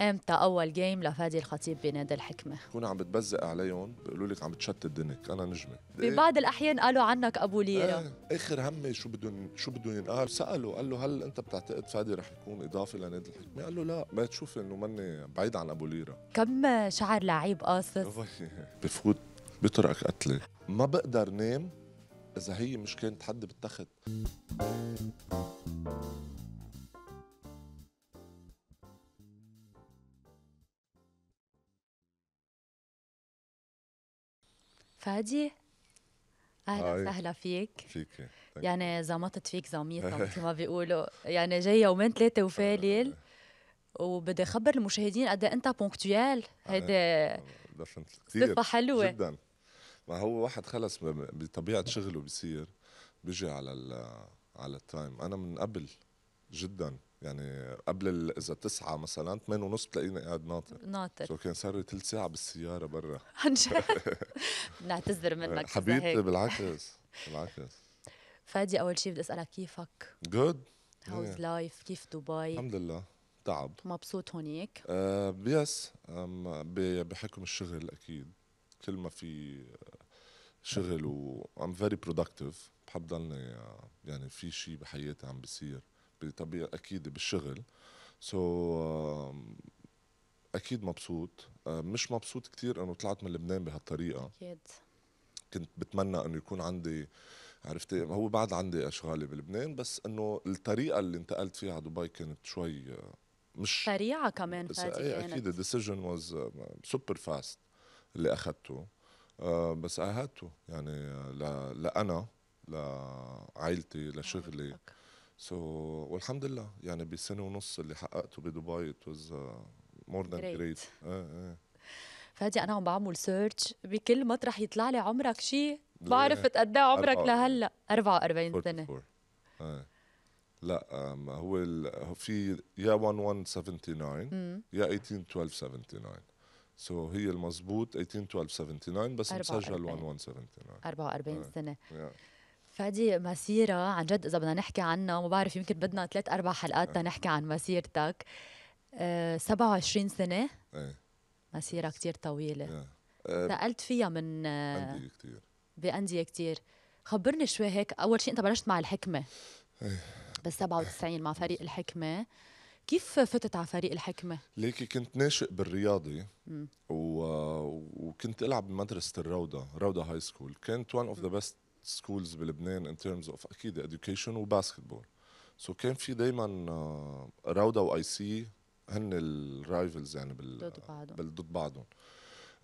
امتى اول جيم لفادي الخطيب بنادي الحكمه؟ كون عم بتبزق عليهم بيقولوا لك عم تشتت دنك انا نجمه ببعض إيه؟ الاحيان قالوا عنك ابو ليره آه. اخر همي شو بدهم شو بدهم ينقال سالوا قال له هل انت بتعتقد فادي رح يكون اضافه لنادي الحكمه؟ قال له لا ما تشوف انه ماني بعيد عن ابو ليره كم شعر لعيب قاصص؟ بفوت بترقك قتله ما بقدر نام اذا هي مش كانت حد بالتخت فادي اهلا وسهلا فيك فيك يعني زمطت فيك زميطه مثل ما بيقولوا يعني جاي يومين ثلاثه وفالل آه. وبدي اخبر المشاهدين قد إيه انت بونكتويال آه، هيدا آه، صفه حلوه جدا ما هو واحد خلص بطبيعه شغله بيصير بيجي على على التايم انا من قبل جدا يعني قبل اذا تسعة مثلا 8 ونص بتلاقيني قاعد ناطر ناطر سو كان صار لي ثلث ساعة بالسيارة برا عن جد نعتذر منك حبيبتي بالعكس بالعكس فادي اول شيء بدي اسالك كيفك؟ جود هاوز لايف كيف دبي؟ الحمد لله تعب مبسوط هونيك؟ آه يس بحكم الشغل اكيد كل ما في شغل و ام فيري برودكتيف بحب ضلني يعني في شيء بحياتي عم بيصير بطبيعه اكيد بالشغل سو so, اكيد مبسوط مش مبسوط كتير انه طلعت من لبنان بهالطريقه اكيد كنت بتمنى انه يكون عندي عرفتي إيه؟ هو بعد عندي اشغالي بلبنان بس انه الطريقه اللي انتقلت فيها على دبي كانت شوي مش سريعه كمان بس ايه اكيد الديسيجن واز سوبر فاست اللي اخذته آه، بس اهدته يعني آه، لانا لعائلتي آه، لشغلي عائلتك. سو so, والحمد لله يعني بالسنه ونص اللي حققته بدبي ات واز مور ذان جريت فادي انا عم بعمل سيرش بكل مطرح يطلع لي عمرك شيء بعرف قد ايه عمرك لهلا 44 سنه آه. لا هو في يا 1179 يا 181279 سو so هي المضبوط 181279 بس مسجل 1179 44 آه. سنه فادي مسيرة عن جد إذا بدنا نحكي عنها وما بعرف يمكن بدنا ثلاث أربع حلقات آه. نحكي عن مسيرتك أه 27 سنة ايه مسيرة كتير طويلة أه سألت فيها من أندية كتير بأندية كتير خبرني شوي هيك أول شيء أنت بلشت مع الحكمة ايه بال 97 مع فريق الحكمة كيف فتت على فريق الحكمة؟ ليكي كنت ناشئ بالرياضي و... وكنت ألعب بمدرسة الروضة روضة هاي سكول كانت one of the best سكولز بلبنان ان ترمز اوف اكيد اديوكيشن وباسكتبول سو كان في دائما آه، راودا واي سي هن الرايفلز يعني بال ضد بعضهم ضد بعضهم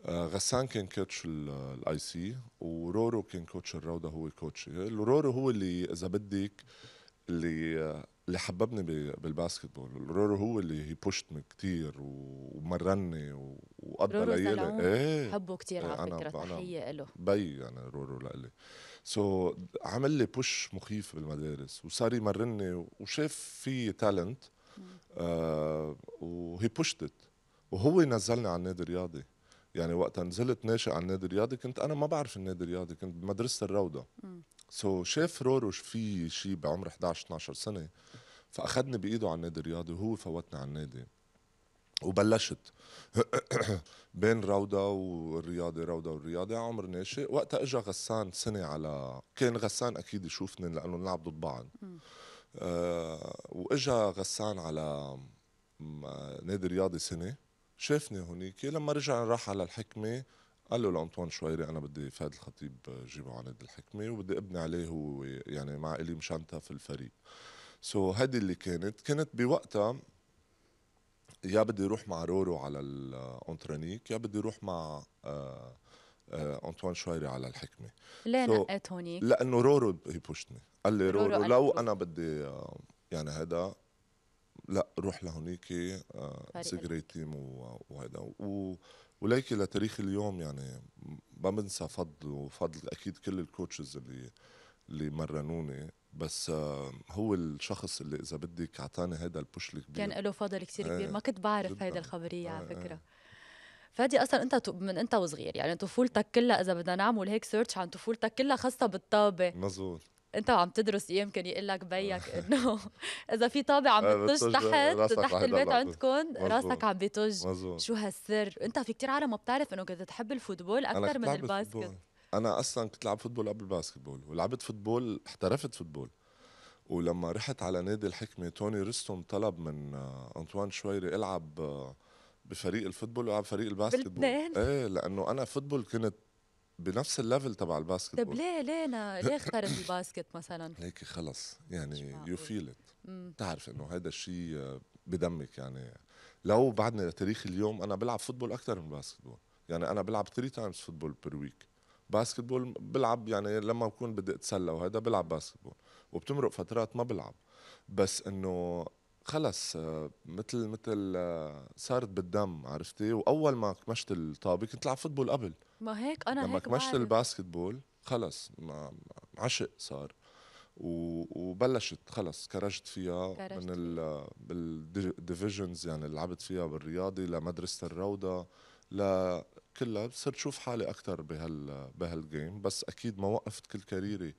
آه، غسان كان كوتش الاي سي ورورو كان كوتش الروضه هو كوتش رورو هو اللي اذا بدك اللي آه، اللي حببني بالباسكتبول رورو هو اللي هي بوشتني كثير ومرني وقدر ليالي ايه حبه كثير إيه، على فكره تحيه له بي يعني رورو لإلي سو so, عمل لي بوش مخيف بالمدارس وصار يمرني وشاف في تالنت آه، وهي بوشتت وهو نزلني على النادي الرياضي يعني وقتها نزلت ناشئ على النادي الرياضي كنت انا ما بعرف النادي الرياضي كنت بمدرسه الروضه سو so, شاف رورو في شيء بعمر 11 12 سنه فاخذني بايده على النادي الرياضي وهو فوتني على النادي وبلشت بين روضه والرياضه روضه والرياضه عمر ناشئ وقتها اجى غسان سنه على كان غسان اكيد يشوفني لانه نلعب ضد بعض آه واجى غسان على نادي رياضي سنه شافني هونيك لما رجع راح على الحكمه قال له لانطوان شويري انا بدي فهد الخطيب جيبه على نادي الحكمه وبدي ابني عليه هو يعني مع الي مشانتا في الفريق سو so هذه اللي كانت كانت بوقتها يا بدي اروح مع رورو على الانترانيك يا بدي اروح مع آه،, آه انطوان شويري على الحكمه ليه so, نقيت هونيك؟ لانه رورو هي بوشتني قال لي رورو, رورو لو انا بدي آه، يعني هذا لا روح لهونيك آه، سيجري تيم وهذا و وليكي لتاريخ اليوم يعني ما بنسى فضله وفضل اكيد كل الكوتشز اللي اللي مرنوني بس آه، هو الشخص اللي اذا بدك اعطاني هذا البوش الكبير كان له فضل كثير كبير آه، ما كنت بعرف هيدا الخبريه آه، على فكره فادي اصلا انت من انت وصغير يعني طفولتك كلها اذا بدنا نعمل هيك سيرش عن طفولتك كلها خاصه بالطابه مزبوط انت عم تدرس ايام يمكن يقول لك بيك انه اذا في طابة عم بتطج تحت تحت البيت عندكم راسك عم بتج شو هالسر انت في كتير عالم ما بتعرف انه كنت تحب الفوتبول اكثر من الباسكت انا اصلا كنت لعب فوتبول قبل الباسكتبول ولعبت فوتبول احترفت فوتبول ولما رحت على نادي الحكمه توني رستم طلب من آه، انطوان شويري العب آه، بفريق الفوتبول والعب فريق الباسكتبول ايه لانه انا فوتبول كنت بنفس الليفل تبع الباسكت طيب ليه ليه انا ليه اخترت الباسكت مثلا؟ ليك خلص يعني يو فيل ات بتعرف انه هذا الشيء آه، بدمك يعني لو بعدنا لتاريخ اليوم انا بلعب فوتبول اكثر من باسكتبول يعني انا بلعب 3 تايمز فوتبول بير ويك باسكتبول بلعب يعني لما بكون بدي اتسلى وهذا بلعب باسكتبول وبتمرق فترات ما بلعب بس انه خلص آه، مثل مثل آه، صارت بالدم عرفتي واول ما كمشت الطابه كنت العب فوتبول قبل ما هيك انا لما هيك كمشت الباسكتبول خلص عشق صار وبلشت خلص كرجت فيها كرجت. من بالديفيجنز يعني لعبت فيها بالرياضي لمدرسه الروضه ل كلها صرت شوف حالي اكثر بهال بهالجيم بس اكيد ما وقفت كل كاريري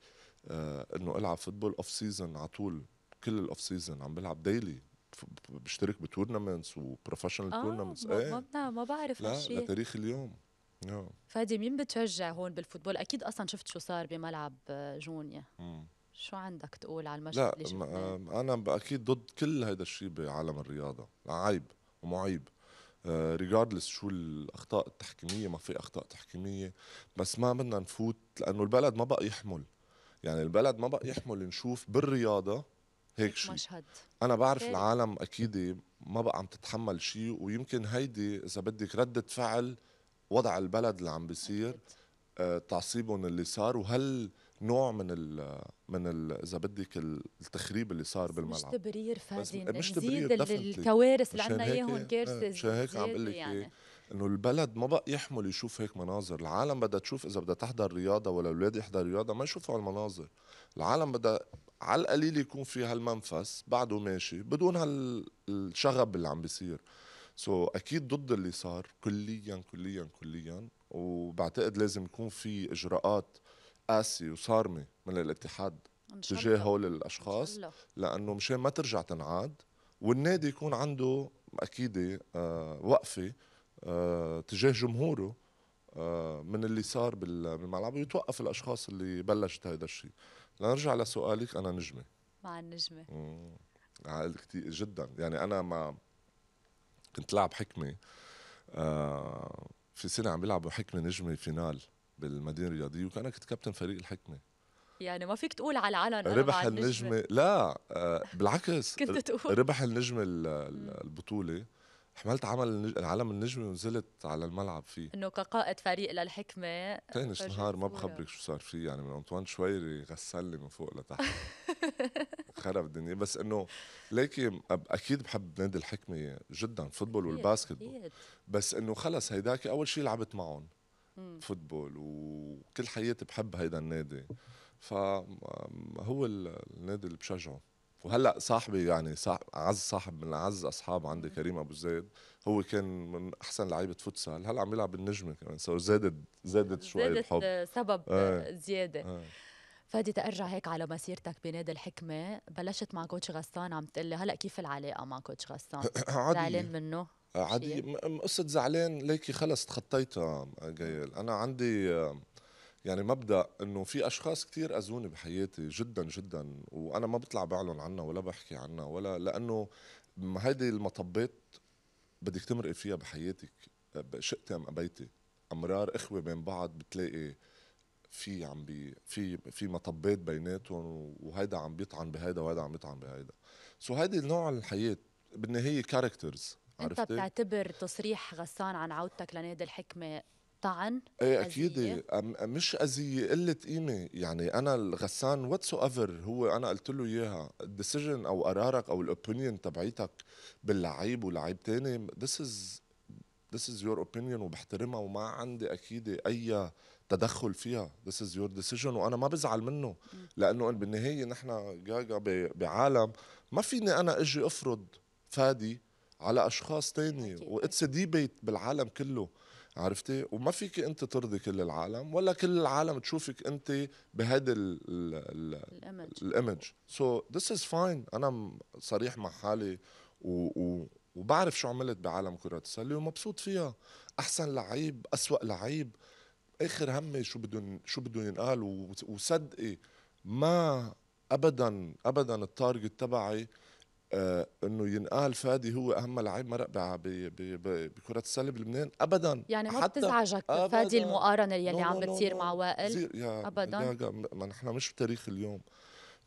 آه انه العب فوتبول اوف سيزون على طول كل الاوف سيزون عم بلعب ديلي بشترك بتورنمنتس وبروفيشنال آه تورنمنتس ايه ما, ما بعرف لا هالشيء لتاريخ اليوم yeah. فادي مين بتشجع هون بالفوتبول اكيد اصلا شفت شو صار بملعب آه، جونيا شو عندك تقول على المشهد اللي اللي شفناه؟ آه، انا اكيد ضد كل هذا الشيء بعالم الرياضه عيب ومعيب ريجاردلس آه، شو الاخطاء التحكيميه ما في اخطاء تحكيميه بس ما بدنا نفوت لانه البلد ما بقى يحمل يعني البلد ما بقى يحمل نشوف بالرياضه هيك شيء مشهد انا بعرف العالم اكيد ما بقى عم تتحمل شيء ويمكن هيدي اذا بدك رده فعل وضع البلد اللي عم بيصير آه، تعصيبهم اللي صار وهل نوع من ال من ال اذا بدك التخريب اللي صار بالملعب مش تبرير فادي مش يعني تبرير الكوارث اللي عندنا اياهم كارثه مشان إيه، هيك عم بقول لك يعني. إيه، انه البلد ما بقى يحمل يشوف هيك مناظر، العالم بدها تشوف اذا بدها تحضر رياضه ولا الاولاد يحضر رياضه ما يشوفوا هالمناظر، العالم بدها على القليل يكون في هالمنفس بعده ماشي بدون هالشغب اللي عم بيصير سو so, اكيد ضد اللي صار كليا كليا كليا وبعتقد لازم يكون في اجراءات قاسي وصارمه من الاتحاد تجاه هول الاشخاص لانه مشان ما ترجع تنعاد والنادي يكون عنده اكيد آه وقفه آه تجاه جمهوره آه من اللي صار بالملعب ويتوقف الاشخاص اللي بلشت هذا الشيء لنرجع لسؤالك انا نجمه مع النجمه عائل كتير جدا يعني انا ما كنت لاعب حكمه آه، في سنه عم بيلعبوا حكمه نجمه فينال بالمدينه الرياضيه وكان كنت كابتن فريق الحكمه يعني ما فيك تقول على العلن ربح النجمة. النجمة لا آه، بالعكس كنت تقول ربح النجمة البطولة حملت عمل علم النجمة ونزلت على الملعب فيه انه كقائد فريق للحكمة تاني نهار ما بخبرك شو صار فيه يعني من انطوان شويري غسلني من فوق لتحت خرب الدنيا بس انه ليكي اكيد بحب نادي الحكمة جدا فوتبول والباسكتبول بس انه خلص هيداك اول شيء لعبت معهم فوتبول وكل حياتي بحب هيدا النادي فهو النادي اللي بشجعه وهلا صاحبي يعني صاحب اعز صاحب من اعز اصحاب عندي كريم ابو زيد هو كان من احسن لعيبه فوتسال هلا عم يلعب بالنجمه كمان سو زادت زادت شوي زادت الحب سبب آه. زياده آه. فادي تأرجع هيك على مسيرتك بنادي الحكمة بلشت مع كوتش غسان عم لي هلا كيف العلاقة مع كوتش غسان؟ زعلان منه؟ عادي قصة زعلان ليكي خلص تخطيتها جايل أنا عندي يعني مبدا انه في اشخاص كثير اذوني بحياتي جدا جدا وانا ما بطلع بعلن عنها ولا بحكي عنها ولا لانه هيدي المطبات بدك تمرقي فيها بحياتك شئتي ام ابيتي امرار اخوه بين بعض بتلاقي في عم بي في في مطبات بيناتهم وهيدا عم بيطعن بهيدا وهيدا عم بيطعن بهيدا سو هيدي نوع الحياه بالنهايه كاركترز انت بتعتبر تصريح غسان عن عودتك لنادي الحكمه طعن ايه اكيد مش اذيه قله قيمه يعني انا الغسان واتسو ايفر هو انا قلت له اياها الديسيجن او قرارك او الاوبينيون تبعيتك باللعيب ولعيب تاني ذس از ذس از يور اوبينيون وبحترمها وما عندي اكيد اي تدخل فيها ذس از يور ديسيجن وانا ما بزعل منه لانه بالنهايه نحن جاجا بعالم ما فيني انا اجي افرض فادي على اشخاص تاني واتس ديبيت بالعالم كله عرفتي وما فيك انت ترضي كل العالم ولا كل العالم تشوفك انت بهذا الايمج سو ذس از فاين انا صريح مع حالي و, و وبعرف شو عملت بعالم كرة السلة ومبسوط فيها أحسن لعيب أسوأ لعيب آخر همي شو بدهم شو بدهم ينقال وصدقي ما أبدا أبدا التارجت تبعي آه، انه ينقال فادي هو اهم لعيب مرق بكره السله بلبنان ابدا يعني ما بتزعجك فادي المقارنه اللي عم بتصير مع وائل ابدا ما نحن مش بتاريخ اليوم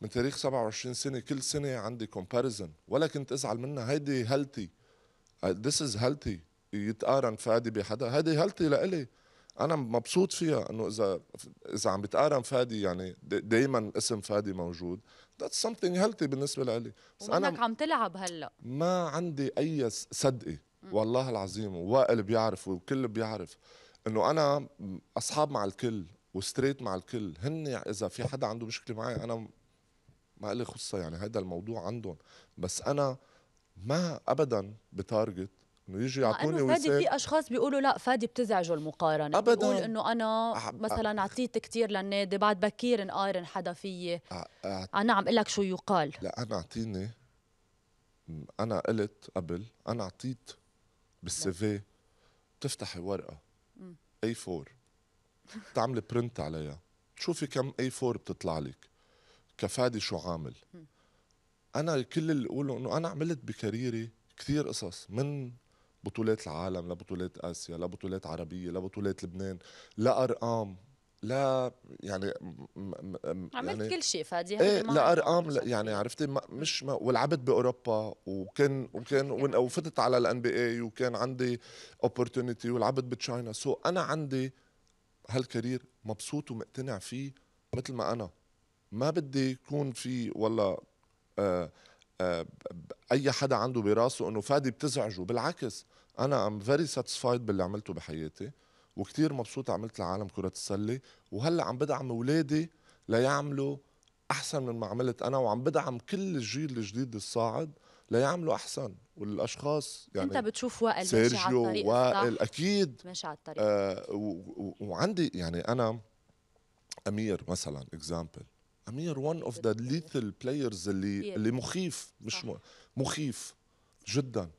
من تاريخ 27 سنه كل سنه عندي كومباريزن ولا كنت ازعل منها هيدي هلتي ذس از هلتي يتقارن فادي بحدا هيدي هلتي لإلي انا مبسوط فيها انه اذا اذا عم بتقارن فادي يعني دائما اسم فادي موجود ذاتس سمثينغ هيلثي بالنسبه لإلي بس انا عم تلعب هلا ما عندي اي صدقي والله العظيم ووائل بيعرف والكل بيعرف انه انا اصحاب مع الكل وستريت مع الكل هن اذا في حدا عنده مشكله معي انا ما لي خصه يعني هذا الموضوع عندهم بس انا ما ابدا بتارجت يجي آه، يعطوني وسائل في اشخاص بيقولوا لا فادي بتزعجه المقارنه ابدا بيقول انه انا مثلا اعطيت كثير للنادي بعد بكير نقارن حدا فيي أ... انا آه، عم اقول لك شو يقال لا انا اعطيني انا قلت قبل انا اعطيت بالسيفي بتفتحي ورقه اي 4 بتعملي برنت عليها تشوفي كم اي 4 بتطلع لك كفادي شو عامل انا كل اللي اقوله انه انا عملت بكاريري كثير قصص من بطولات العالم لبطولات اسيا لبطولات عربيه لبطولات لبنان لارقام لا يعني عملت يعني كل شيء فادي ايه لارقام لا يعني عرفتي ما مش ما ولعبت باوروبا وكان وكان وفتت على الان بي اي وكان عندي اوبورتونيتي ولعبت بتشاينا سو so انا عندي هالكارير مبسوط ومقتنع فيه مثل ما انا ما بدي يكون في والله آه آه، اي حدا عنده براسه انه فادي بتزعجه بالعكس انا ام فيري ساتيسفايد باللي عملته بحياتي وكتير مبسوط عملت لعالم كره السله وهلا عم بدعم اولادي ليعملوا احسن من ما عملت انا وعم بدعم كل الجيل الجديد الصاعد ليعملوا احسن والاشخاص يعني انت بتشوف وائل سيرجيو الطريق وائل اكيد ماشي على الطريق آه وعندي يعني انا امير مثلا اكزامبل امير ون اوف ذا ليثل بلايرز اللي اللي مخيف مش م... مخيف جدا آآ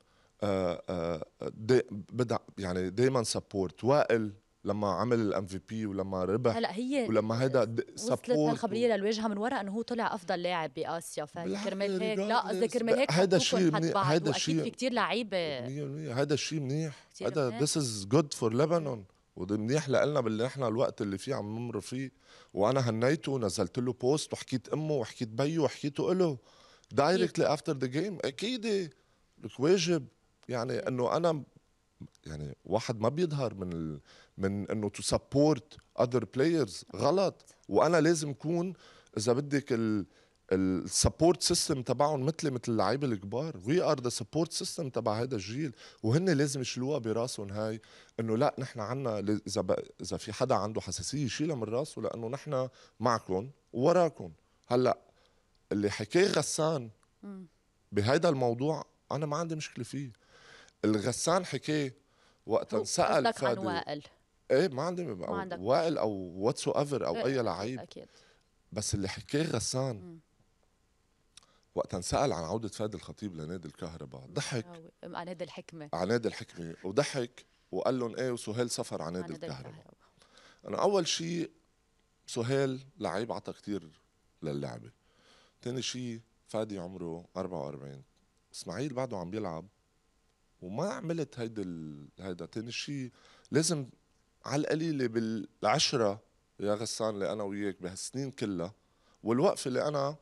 آه، آآ آه، دي بدع يعني دائما سبورت وائل لما عمل الام في بي ولما ربح هلا هي ولما هيدا وصلت الخبريه و... للواجهه من وراء انه هو طلع افضل لاعب باسيا فكرمال هيك لا قصدي كرمال هيك هذا شيء هذا شيء في كثير لعيبه هذا شيء منيح هذا ذس از جود فور لبنان وده منيح لنا باللي نحن الوقت اللي فيه عم نمر فيه وانا هنيته ونزلت له بوست وحكيت امه وحكيت بيه وحكيته له دايركتلي افتر ذا جيم اكيد لك واجب يعني انه انا يعني واحد ما بيظهر من ال... من انه تو سبورت اذر بلايرز غلط وانا لازم اكون اذا بدك ال... السبورت سيستم تبعهم مثل مثل اللعيبه الكبار وي ار ذا سبورت سيستم تبع هذا الجيل وهن لازم يشيلوها براسهم هاي انه لا نحن عنا اذا اذا في حدا عنده حساسيه يشيلها من راسه لانه نحن معكم ووراكم هلا اللي حكي غسان بهذا الموضوع انا ما عندي مشكله فيه الغسان حكي وقت انسال فادي عن وائل ايه ما عندي ما عندك وائل او واتسو ايفر او إيه، اي لعيب اكيد بس اللي حكيه غسان وقت انسأل عن عودة فادي الخطيب لنادي الكهرباء ضحك عن نادي الحكمة عن نادي الحكمة وضحك وقال لهم ايه وسهيل سفر عن نادي الكهرباء أنا أول شيء سهيل لعيب عطى كتير للعبة تاني شيء فادي عمره 44 اسماعيل بعده عم بيلعب وما عملت هيدا هيدا تاني شيء لازم على القليله بالعشره يا غسان اللي انا وياك بهالسنين كلها والوقفه اللي انا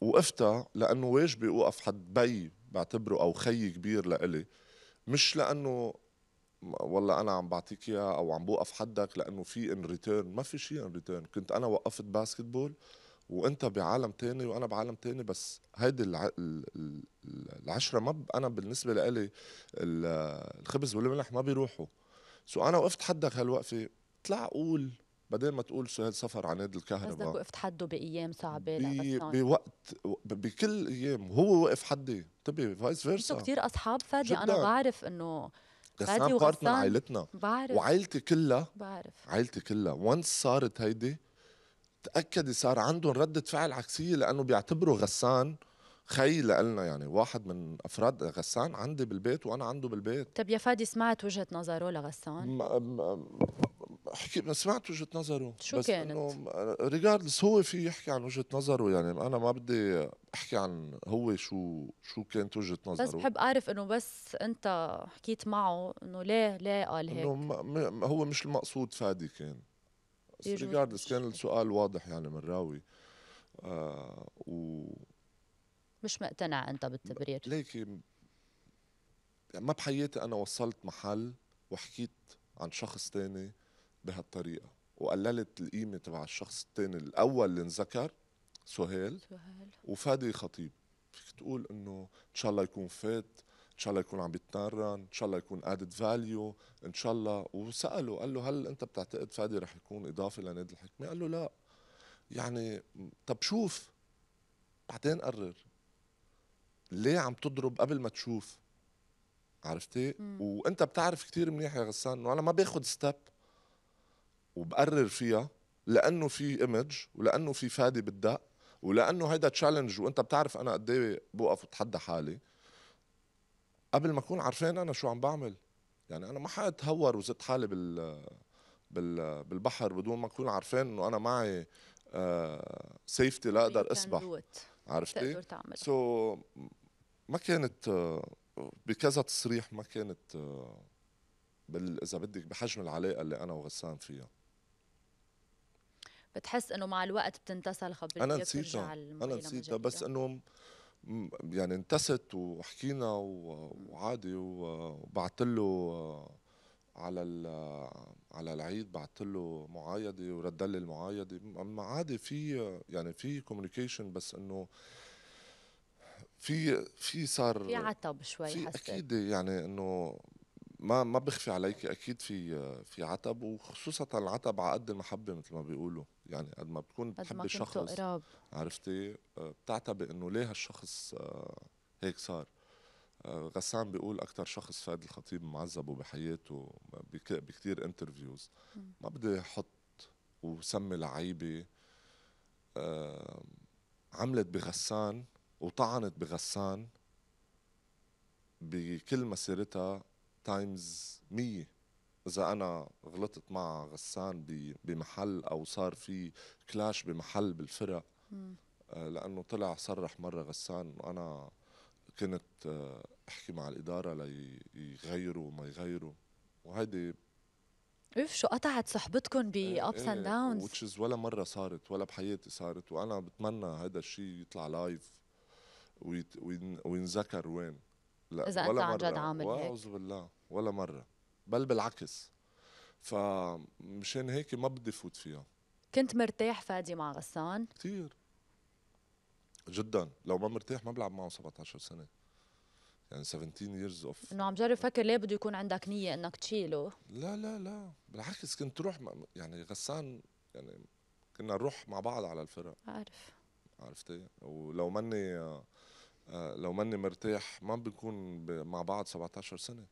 وقفتا لانه واجبي اوقف حد بي بعتبره او خي كبير لإلي مش لانه والله انا عم بعطيك اياها او عم بوقف حدك لانه في ان ريتيرن ما في شيء ان ريتيرن كنت انا وقفت باسكتبول وانت بعالم تاني وانا بعالم تاني بس هيدي العشره ما انا بالنسبه لإلي الخبز والملح ما بيروحوا سو انا وقفت حدك هالوقفه طلع قول بدل ما تقول شو سفر عن نادي الكهرباء قصدك وقفت حده بايام صعبه بي بوقت بكل ايام هو وقف حدي انتبه طيب، فايس فيرسا انتوا كثير اصحاب فادي انا بعرف انه غسان قارت من عائلتنا بعرف وعائلتي كلها بعرف عائلتي كلها وانس صارت هيدي تاكدي صار عندهم رده فعل عكسيه لانه بيعتبروا غسان خي لنا يعني واحد من افراد غسان عندي بالبيت وانا عنده بالبيت طيب يا فادي سمعت وجهه نظره لغسان حكي سمعت وجهه نظره شو بس كانت؟ ريجاردلس آه، هو في يحكي عن وجهه نظره يعني انا ما بدي احكي عن هو شو شو كانت وجهه نظره بس بحب اعرف انه بس انت حكيت معه انه ليه ليه قال هيك؟ انه هو مش المقصود فادي كان ريجاردلس كان السؤال واضح يعني من راوي آه و مش مقتنع انت بالتبرير ليكي يعني ما بحياتي انا وصلت محل وحكيت عن شخص تاني بهالطريقه وقللت القيمه تبع الشخص الثاني الاول اللي انذكر سهيل سهيل وفادي خطيب فيك تقول انه ان شاء الله يكون فات ان شاء الله يكون عم بيتمرن ان شاء الله يكون ادد فاليو ان شاء الله وساله قال له هل انت بتعتقد فادي رح يكون اضافه لنادي الحكمه قال له لا يعني طب شوف بعدين قرر ليه عم تضرب قبل ما تشوف عرفتي مم. وانت بتعرف كثير منيح يا غسان انه انا ما باخذ ستيب وبقرر فيها لانه في ايمج ولانه في فادي بالدق ولانه هيدا تشالنج وانت بتعرف انا قد ايه بوقف وتحدى حالي قبل ما اكون عارفين انا شو عم بعمل يعني انا ما حاتهور وزت حالي بال بال بالبحر بدون ما اكون عارفين انه انا معي سيفتي آه، لا اقدر اسبح عرفتي؟ سو ما كانت آه، بكذا تصريح ما كانت آه، اذا بدك بحجم العلاقه اللي انا وغسان فيها بتحس انه مع الوقت بتنتسى الخبريه انا نسيتها انا نسيتها بس انه يعني انتست وحكينا وعادي وبعت له على على العيد بعت له معايده ورد لي المعايده عادي في يعني في كوميونيكيشن بس انه في في صار في عتب شوي في اكيد يعني انه ما ما بخفي عليك اكيد في في عتب وخصوصا العتب على قد المحبه مثل ما بيقولوا يعني قد ما بتكون بتحب شخص قراب. عرفتي آه، بتعتبر انه ليه هالشخص آه، هيك صار آه، غسان بيقول اكثر شخص فؤاد الخطيب معذبه بحياته بكثير انترفيوز ما بدي احط وسمي لعيبه عملت بغسان وطعنت بغسان بكل مسيرتها تايمز 100 اذا انا غلطت مع غسان بمحل او صار في كلاش بمحل بالفرق آه، لانه طلع صرح مره غسان وانا كنت آه، احكي مع الاداره ليغيروا وما يغيروا وهيدي اوف شو قطعت صحبتكم بابس اند داونز وتشز ولا مره صارت ولا بحياتي صارت وانا بتمنى هذا الشيء يطلع لايف وينذكر وين لا اذا انت عن جد عامل هيك اعوذ بالله ولا مره بل بالعكس فمشان هيك ما بدي فوت فيها كنت مرتاح فادي مع غسان؟ كثير جدا لو ما مرتاح ما بلعب معه 17 سنه يعني 17 years of انه عم جرب فكر ليه بده يكون عندك نيه انك تشيله لا لا لا بالعكس كنت روح يعني غسان يعني كنا نروح مع بعض على الفرق عارف عرفتي ولو مني آه، لو مني مرتاح ما بنكون مع بعض 17 سنه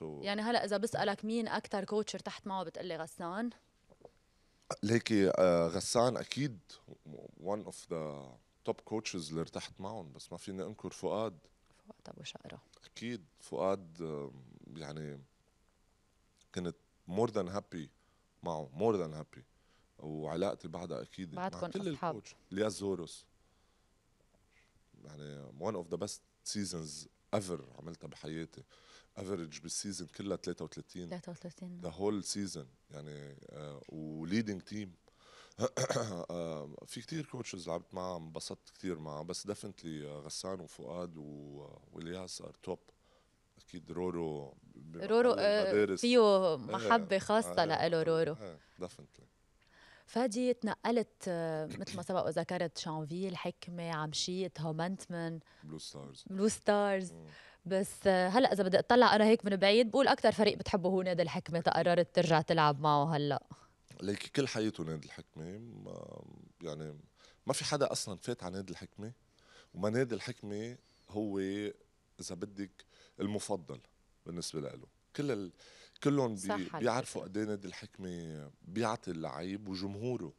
so يعني هلا اذا بسالك مين اكثر كوتش ارتحت معه بتقول لي غسان ليكي آه، غسان اكيد one اوف ذا توب كوتشز اللي ارتحت معهم بس ما فيني انكر فؤاد فؤاد ابو شقره اكيد فؤاد يعني كنت مور ذان هابي معه مور ذان هابي وعلاقتي بعدها اكيد بعدكم كل الكوتش الياس زوروس يعني one اوف ذا best سيزونز ايفر عملتها بحياتي افريج بالسيزون كلها 33 33 ذا هول سيزون يعني آه، وليدنج تيم آه، في كتير كوتشز لعبت معها انبسطت كتير معها بس ديفنتلي آه، غسان وفؤاد والياس ار توب اكيد رورو رورو فيه إيه، محبه خاصه لإله رورو ديفنتلي إيه، فادي تنقلت آه، مثل ما سبق وذكرت شانفيل حكمة عمشيت هومنتمن بلو ستارز بلو ستارز بس آه، هلا اذا بدي اطلع انا هيك من بعيد بقول اكثر فريق بتحبه هو نادي الحكمه تقررت ترجع تلعب معه هلا ليك كل حياته نادي الحكمه يعني ما في حدا اصلا فات على نادي الحكمه وما نادي الحكمه هو اذا بدك المفضل بالنسبه له كل كلهم بي بيعرفوا قد ايه نادي الحكمه بيعطي اللعيب وجمهوره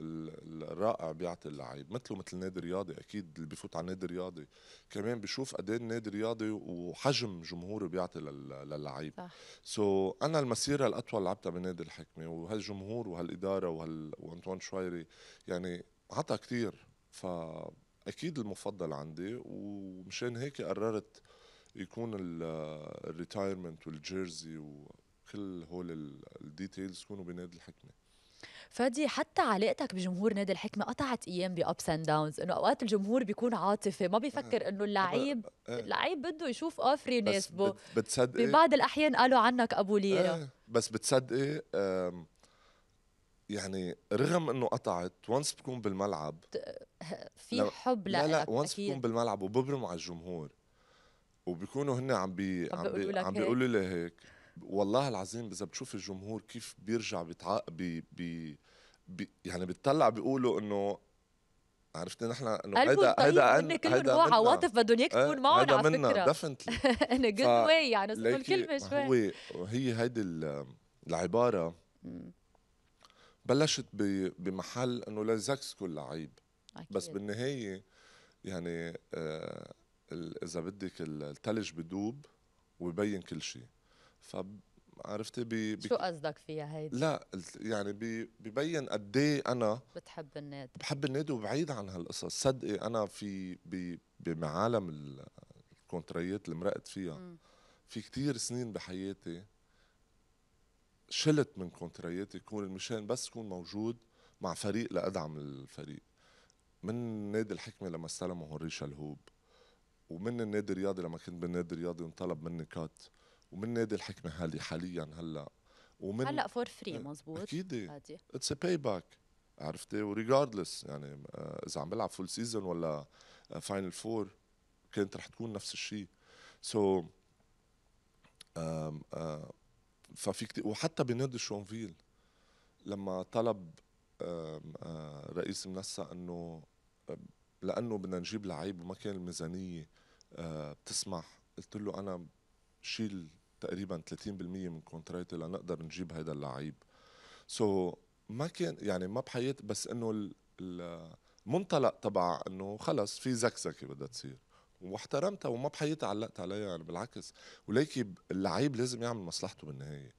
الرائع بيعطي اللعيب مثله مثل نادي رياضي اكيد اللي بفوت على نادي رياضي كمان بيشوف قد ايه النادي رياضي وحجم جمهوره بيعطي للعيب سو so, انا المسيره الاطول لعبتها بنادي الحكمه وهالجمهور وهالاداره وهال وانطوان شويري يعني عطى كثير فاكيد المفضل عندي ومشان هيك قررت يكون الريتايرمنت والجيرزي وكل هول الديتيلز يكونوا بنادي الحكمه فادي حتى علاقتك بجمهور نادي الحكمه قطعت ايام بابس اند داونز انه اوقات الجمهور بيكون عاطفي ما بيفكر انه اللعيب أه، أه، أه. اللعيب بده يشوف اوفر يناسبه بتصدقي إيه؟ ببعض الاحيان قالوا عنك ابو ليره آه بس بتصدقي إيه؟ يعني رغم انه قطعت وانس بكون بالملعب في حب لا لا وانس بكون بالملعب وببرم على الجمهور وبيكونوا هن عم بي عم بي عم بيقولوا لي هيك والله العظيم اذا بتشوف الجمهور كيف بيرجع بيتعا بي بي بي يعني بتطلع بيقولوا انه عرفتي نحن انه هيدا طيب هيدا ان هيدا نوع عواطف بدهم اياك تكون معهم على منا فكره دفنتلي ان جود واي يعني اصل الكلمه شوي هو هي هيدي العباره بلشت بمحل انه لزكس كل لعيب بس بالنهايه يعني آه اذا بدك الثلج بدوب وبيبين كل شيء ف عرفتي بي بي شو قصدك فيها هيدي؟ لا يعني بي ببين قد إيه انا بتحب النادي بحب النادي وبعيد عن هالقصص، صدقي انا في بمعالم الكونتريات اللي مرقت فيها م. في كتير سنين بحياتي شلت من كونترياتي يكون مشان بس كون موجود مع فريق لادعم الفريق من نادي الحكمه لما استلمه هوريشا شلهوب ومن النادي الرياضي لما كنت بالنادي الرياضي انطلب مني كات ومن نادي الحكمه هالي حاليا هلا ومن هلا فور فري مزبوط اكيد اتس باي باك عرفتي وريجاردلس يعني آه، اذا عم بلعب فول سيزون ولا فاينل آه، فور كانت رح تكون نفس الشيء سو آه، ففي كتير وحتى بنادي شونفيل لما طلب رئيس منسق انه لانه بدنا نجيب لعيب وما كان الميزانيه آه، بتسمح قلت له انا شيل تقريبا 30% من كونتراتي لنقدر نجيب هذا اللعيب سو so, ما كان يعني ما بحياتي بس انه المنطلق تبع انه خلص في زكزكه بدها تصير واحترمتها وما بحياتي علقت عليها يعني بالعكس وليكي اللعيب لازم يعمل مصلحته بالنهايه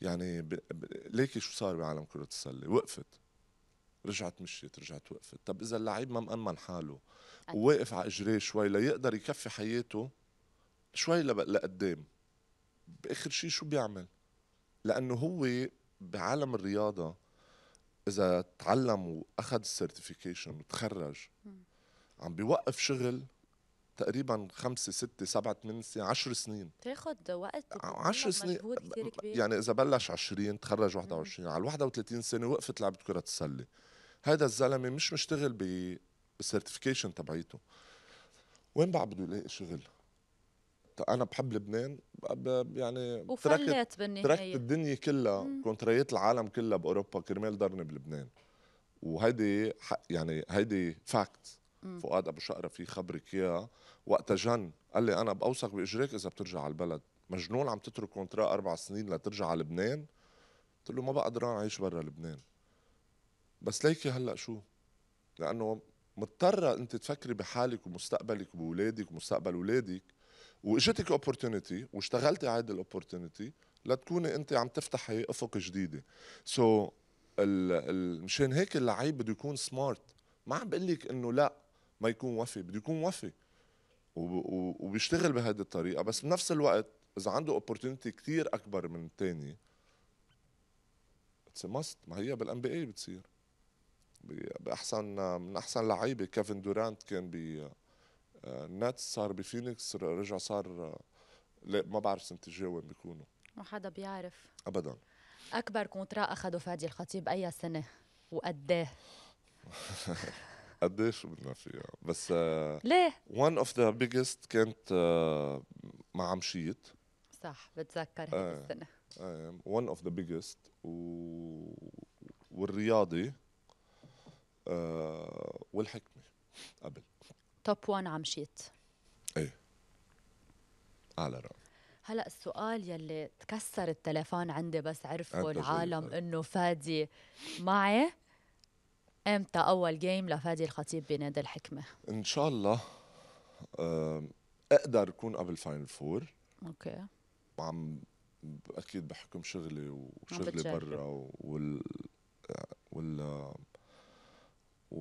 يعني ب... ب... ليكي شو صار بعالم كره السله وقفت رجعت مشيت رجعت وقفت طب اذا اللعيب ما مأمن حاله وواقف على اجريه شوي ليقدر يكفي حياته شوي لقدام باخر شيء شو بيعمل لانه هو بعالم الرياضه اذا تعلم واخذ السيرتيفيكيشن وتخرج عم بيوقف شغل تقريبا خمسة ستة سبعة ثمان سنين عشر سنين تاخد وقت عشر سنين يعني إذا بلش عشرين تخرج واحد وعشرين على الواحد وثلاثين سنة وقفت لعبة كرة السلة هذا الزلمه مش مشتغل بالسيرتيفيكيشن تبعيته وين بقى بده يلاقي شغل؟ انا بحب لبنان يعني تركت بالنهايه تركت الدنيا كلها مم. كنت ريت العالم كلها باوروبا كرمال ضرني بلبنان وهيدي يعني هيدي فاكت فؤاد ابو شقره في خبرك اياها وقتها جن قال لي انا بأوصك باجريك اذا بترجع على البلد مجنون عم تترك كونترا اربع سنين لترجع على لبنان قلت له ما بقدر اعيش برا لبنان بس ليكي هلا شو لانه مضطره انت تفكري بحالك ومستقبلك وبولادك ومستقبل اولادك واجتك اوبورتونيتي واشتغلتي على الاوبورتونيتي لتكوني انت عم تفتحي افق جديده سو so, مشان هيك اللعيب بده يكون سمارت ما عم بقول لك انه لا ما يكون وفي بده يكون وفي وبيشتغل بهذه الطريقه بس بنفس الوقت اذا عنده اوبورتونيتي كثير اكبر من الثاني اتس ماست ما هي بالان بي اي بتصير باحسن من احسن لعيبه كيفن دورانت كان ب آه، نتس صار بفينيكس رجع صار آه، لا ما بعرف سنه الجاي وين بيكونوا ما حدا بيعرف ابدا اكبر كونترا اخذه فادي الخطيب اي سنه وقديه قديش بدنا فيها بس آه، ليه؟ ون اوف ذا بيجست كانت مع مشيت صح بتذكر هيدي السنه ون اوف ذا بيجست والرياضي آه، والحكمه قبل توب 1 عم شيت ايه اعلى رقم هلا السؤال يلي تكسر التليفون عندي بس عرفوا العالم انه فادي معي امتى اول جيم لفادي الخطيب بنادي الحكمه ان شاء الله اقدر اكون قبل فاينل فور اوكي عم اكيد بحكم شغلي وشغلي برا وال آه، وال و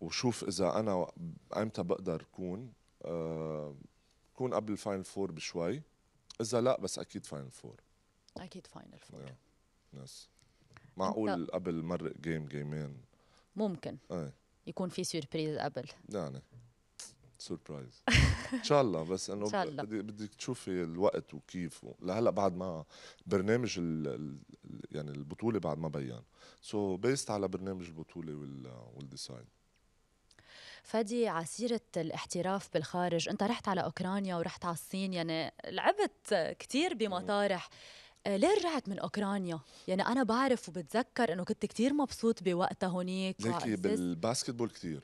وشوف اذا انا ايمتى بقدر كون أه كون قبل الفاينل فور بشوي اذا لا بس اكيد فاينل فور اكيد فاينل فور يس معقول قبل مرق جيم جيمين ممكن ايه يكون في سيربريز قبل يعني سربرايز ان شاء الله بس انه بدي بدك تشوفي الوقت وكيف لهلا بعد ما برنامج ال يعني البطوله بعد ما بين سو so بيست على برنامج البطوله والديساين فادي على سيرة الاحتراف بالخارج انت رحت على اوكرانيا ورحت على الصين يعني لعبت كثير بمطارح آه، ليه رجعت من اوكرانيا؟ يعني انا بعرف وبتذكر انه كنت كثير مبسوط بوقتها هونيك ليكي بالباسكتبول كثير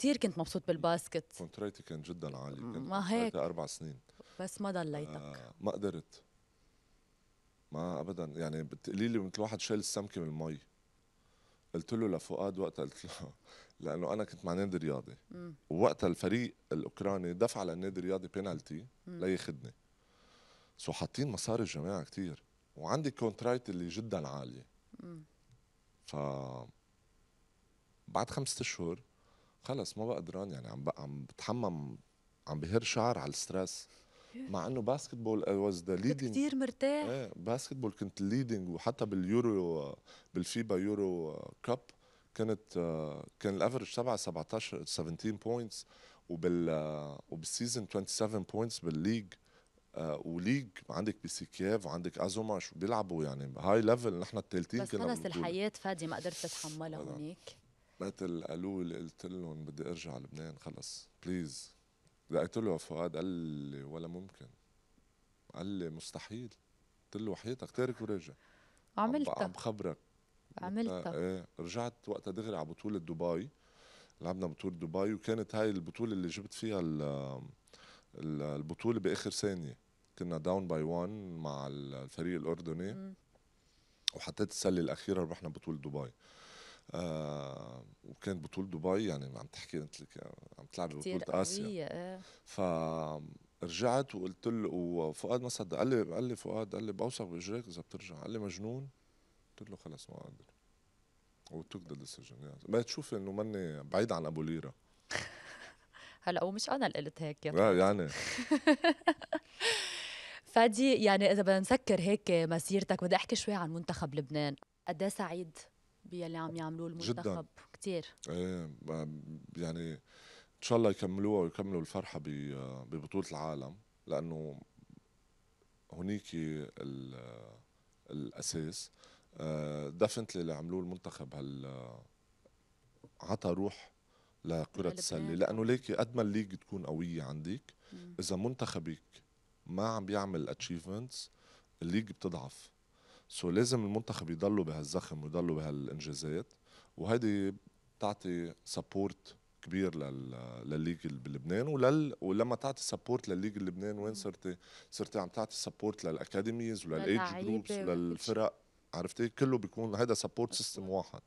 كثير كنت مبسوط بالباسكت كنت ريتي كان جدا عالي كنت ما هيك اربع سنين بس ما ضليتك آه ما قدرت ما ابدا يعني بتقولي لي مثل واحد شايل السمكه من المي قلت له لفؤاد وقتها قلت له لانه انا كنت مع نادي رياضي ووقتها الفريق الاوكراني دفع للنادي الرياضي بينالتي لياخذني سو حاطين مصاري الجماعه كثير وعندي كونترايت اللي جدا عاليه ف بعد خمسة اشهر خلص ما بقى قدران يعني عم عم بتحمم عم بهر شعر على الستريس مع انه باسكتبول واز ذا ليدنج كثير مرتاح ايه باسكتبول كنت ليدنج وحتى باليورو بالفيبا يورو كاب كانت كان الافرج تبعي 17 17 بوينتس وبال وبالسيزون 27 بوينتس بالليج آه، وليج عندك بيسي كييف وعندك ازوماش بيلعبوا يعني هاي ليفل نحن الثالثين كنا بس خلص الحياه فادي ما قدرت تتحملها هناك مثل قالوا لي قلت لهم بدي ارجع لبنان خلص بليز لقيت له فؤاد قال لي ولا ممكن قال لي مستحيل قلت له وحياتك تارك وراجع عملتها عم بخبرك عملتها آه، ايه رجعت وقتها دغري على بطوله دبي لعبنا بطوله دبي وكانت هاي البطوله اللي جبت فيها البطوله باخر ثانيه كنا داون باي 1 مع الفريق الاردني م. وحطيت السله الاخيره ربحنا بطوله دبي آه وكانت بطولة دبي يعني عم تحكي انت عم تلعب بطولة اسيا آه. فرجعت وقلت له وفؤاد ما صدق قال لي قال لي فؤاد قال لي بوثق باجريك اذا بترجع قال لي مجنون قلت له خلص ما قادر وتوك ذا ديسيجن بقيت تشوف انه ماني بعيد عن ابو ليره هلا ومش انا اللي قلت هيك لا يعني فادي يعني اذا بدنا نسكر هيك مسيرتك بدي احكي شوي عن منتخب لبنان قد إيه سعيد باللي عم يعملوه المنتخب كثير ايه يعني ان شاء الله يكملوها ويكملوا الفرحه ببطوله العالم لانه هنيك الاساس دفنتلي آه، اللي عملوه المنتخب هال عطى روح لكرة السلة لأنه ليكي قد ما الليج تكون قوية عندك إذا منتخبك ما عم بيعمل اتشيفمنتس الليج بتضعف سو لازم المنتخب يضلوا بهالزخم ويضلوا بهالانجازات وهيدي بتعطي سبورت كبير لل... للليج بلبنان ولل ولما تعطي سبورت للليج اللبنان وين صرتي؟ صرتي عم تعطي سبورت للاكاديميز وللايج جروبس وللفرق عرفتي كله بيكون هذا سبورت سيستم واحد